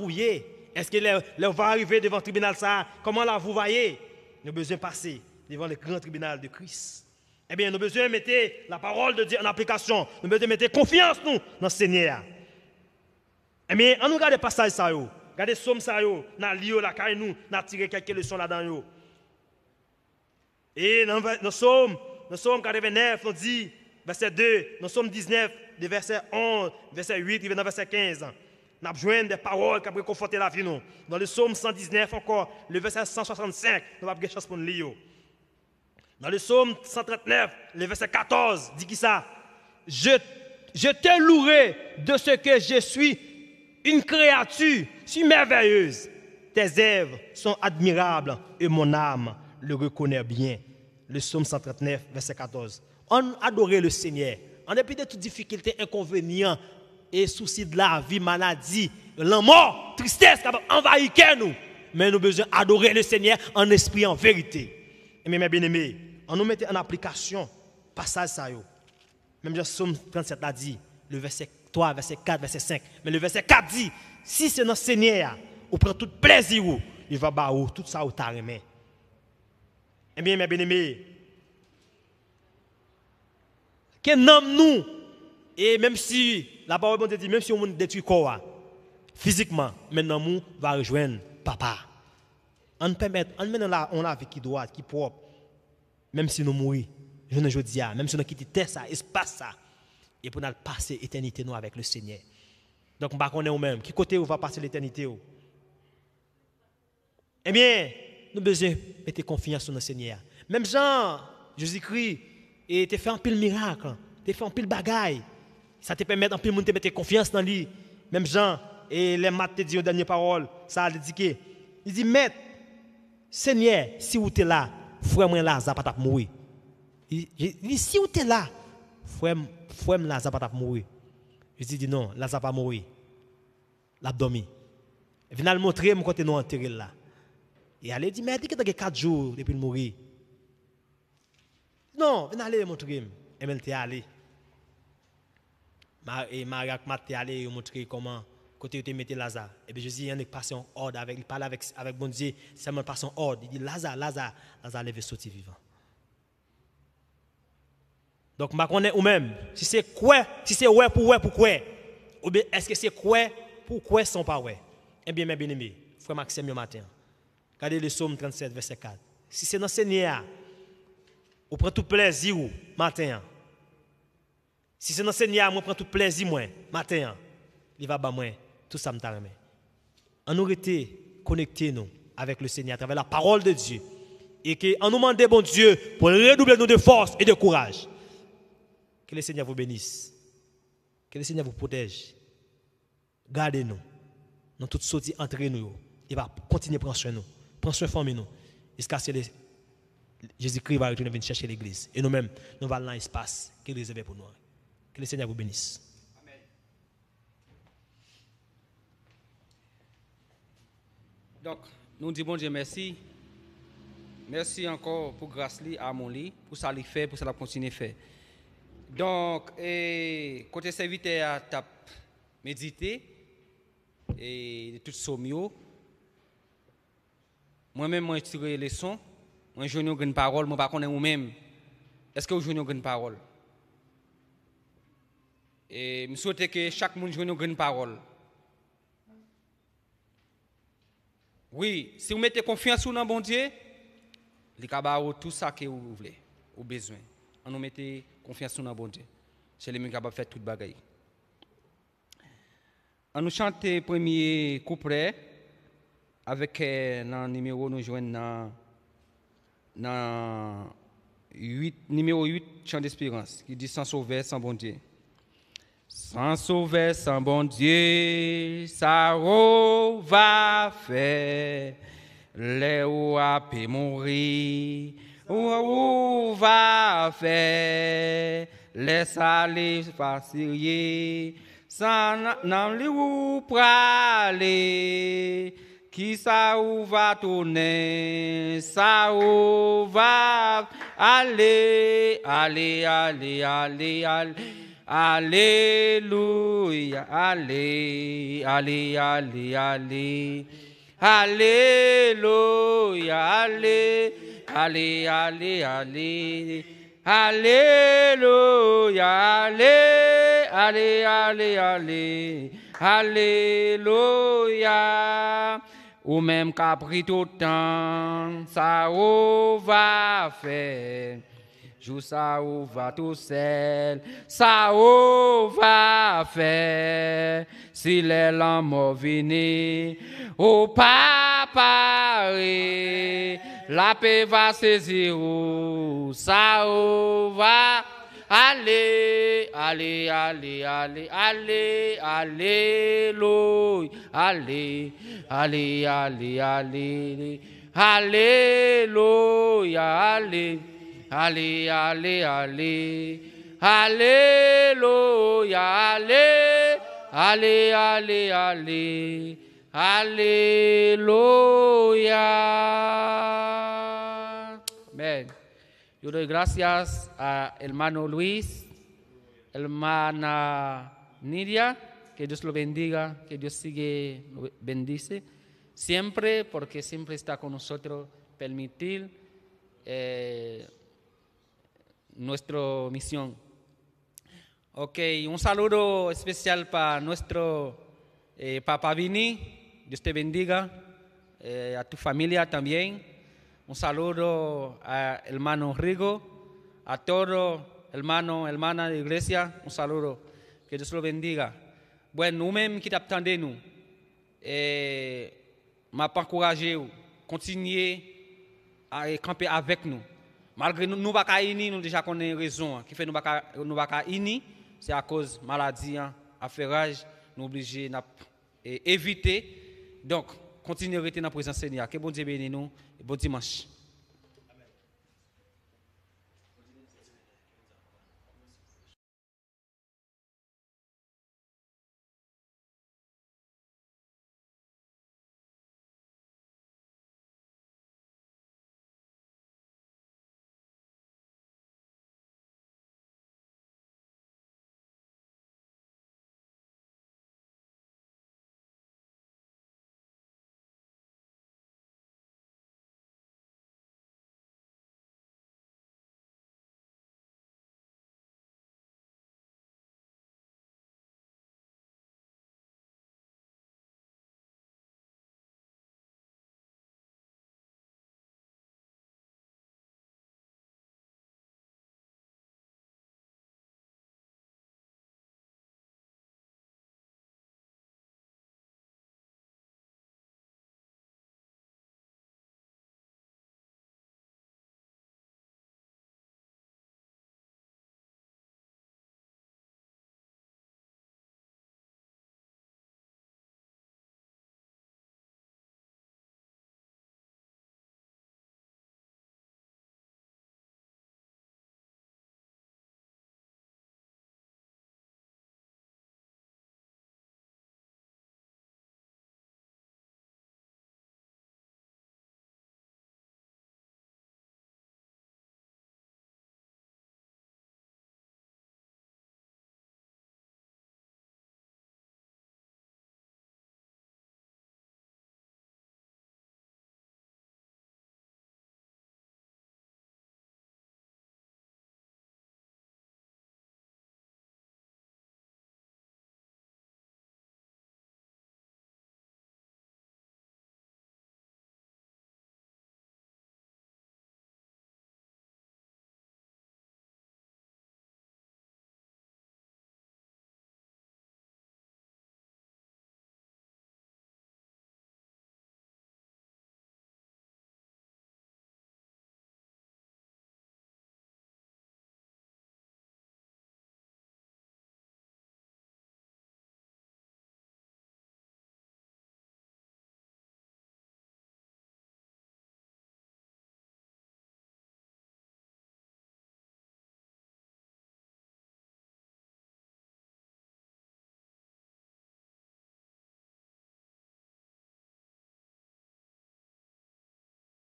Est-ce que va arriver devant le tribunal ça Comment la vous Nous devons besoin passer devant le grand tribunal de Christ. Eh bien, nous devons besoin mettre la parole de Dieu en application. Nous devons besoin mettre confiance, nous, dans le Seigneur. Eh, mais on nous regarde passage ça est. regardez somme ça dans na li yo la carrière, nous, na tiré quelques leçons là-dedans Et dans nous sommes le somme 89, on dit verset 2, le somme 19, verset 11, verset 8 verset 15. Nous avons des paroles qui ont conforté la vie. Dans le Somme 119 encore, le verset 165, nous avons des choses pour nous lire. Dans le somme 139, le verset 14, dit qui ça Je, je te louerai de ce que je suis une créature si merveilleuse. Tes œuvres sont admirables et mon âme le reconnaît bien. Le psaume 139, verset 14. On adorait le Seigneur. En dépit de toutes difficultés, inconvénients et soucis de la vie, maladie, la mort, tristesse qui nous. Mais nous avons besoin d'adorer le Seigneur en esprit, en vérité. Et mes bien-aimés, on nous met en application, passage ça. Même le psaume 37 a dit, le verset verset 4, verset 5. Mais le verset 4 dit, si c'est notre Seigneur, on prend tout plaisir, il va faire tout ça au ta Eh bien, mes bien-aimés, que homme nous, et même si, la parole de dit, même si on détruit quoi, physiquement, maintenant, nous va rejoindre papa. On permet, on met la, on la vie qui droite, qui propre, même si nous mourons, je ne dis même si nous quittons ça, espace ça, et pour nous passer l'éternité avec le Seigneur. Donc, nous est au même... Qui côté va passer l'éternité Eh bien, nous avons besoin de mettre confiance dans le Seigneur. Même Jean, Jésus-Christ, et tu fait un pile miracle, tu fait un pile bagaille. Ça te permet un pile de mettre confiance dans lui. Même Jean, et les maths te dit aux dernières paroles, ça a que, Il dit, maître, Seigneur, si vous êtes là, frère moi là, ça pas mourir. Il dit, si vous êtes là, Fouem, frère Lazare pas mourir. Je dit, non, Lazare pas mourir. L'abdomen. Il vient montrer mon côté non enterré là. Et elle dit mais dit que tu 4 jours depuis le mourir. Non, venez aller montrer. Et elle est allé. Et Maria, mat est allé montrer comment côté où tu Lazare. Et puis Jésus, il est passé en ordre avec, il parle avec, avec bon Dieu, seulement passé en ordre. Il dit Lazare, Lazare, Lazare, lève sorti vivant. Donc, je connais ou même, si c'est quoi, si c'est ouais pour ouais, pour ou bien est-ce que c'est quoi, pour quoi sont pas ouais. Eh bien, mes bien-aimés, frère Maxime, le matin, regardez le psaume 37, verset 4. Si c'est dans le Seigneur, on prend tout plaisir, matin. Si c'est dans le Seigneur, moi, prend tout plaisir, moi, matin. Il va bas moi, tout ça me En nous été connectés, avec le Seigneur, à travers la parole de Dieu. Et que, en nous demandant, bon Dieu, pour redoubler nous de force et de courage. Que le Seigneur vous bénisse. Que le Seigneur vous protège. Gardez-nous. dans toute sortie entre nous Il va continuer à prendre soin nous. Prendre soin de nous. Jusqu'à ce que Jésus-Christ va retourner venir chercher l'église. Et nous-mêmes, nous allons dans l'espace qu'il réservait pour nous. Que le Seigneur vous bénisse. Amen. Donc, nous disons bon Dieu merci. Merci encore pour grâce à mon lit, pour ça qu'il fait, pour ça continuer continue faire. Donc, et, côté serviteur, tap médité et de tout mieux, Moi-même, moi, je tire les leçons, Moi, je n'ai aucune parole. Moi, connais pas moi-même. Est-ce que vous jouez une parole? Et je souhaite que chaque monde joue une parole. Oui, si vous mettez confiance dans bon Dieu, il avez tout ce que vous voulez, avez besoin. On nous mettait confiance sur la bonté. C'est lui qui capable de faire toute bagaille. On nous chante le premier couplet avec le eh, numéro nous dans, 8, numéro 8, chant d'espérance, qui dit sans sauver, sans bon Dieu. Sans sauver, sans bon Dieu, ça va faire, les ou mourir. Où va faire les salives faciliers, sans n'a li ou qui ça où va tourner, ça où va aller, aller, aller, aller, aller. Alléluia, allez, allez, allez, allez. Alléluia, allez allez, allez, allez. Alléluia, allez, allez, allez, allez. Alléluia. Ou même qu'a tout le temps, ça va faire. Jou ça va tout seul, ça va faire s'il est l'amour viennent au papa la paix va saisir, ça va aller, allez, allez, allez, allez, alléluia, allez, allez, allez, allez, alléluia, aller, allez, allez, allez. alléluia, allez Ale, ale, ale. Aleluya. Yo doy gracias a hermano Luis, hermana Nidia, que Dios lo bendiga, que Dios sigue, bendice siempre, porque siempre está con nosotros, permitir eh, nuestra misión. Ok, un saludo especial para nuestro eh, papá Vini. Dios te bendiga. Eh, a tu familia también. Un saludo a hermano Rigo. A todo hermano, hermana de iglesia. Un saludo. Que Dios lo bendiga. Bueno, nous-mêmes qui t'attendons, eh, m'a pas ha continuer à camper avec nous. Malgré nous, no ne pouvons pas nous déjà connaissons raison qui nou, c'est à cause de maladie, hein, rage, nous obligés d'éviter. Donc, continuez à rester dans la présence Seigneur. Que bon Dieu bénisse nous et bon dimanche.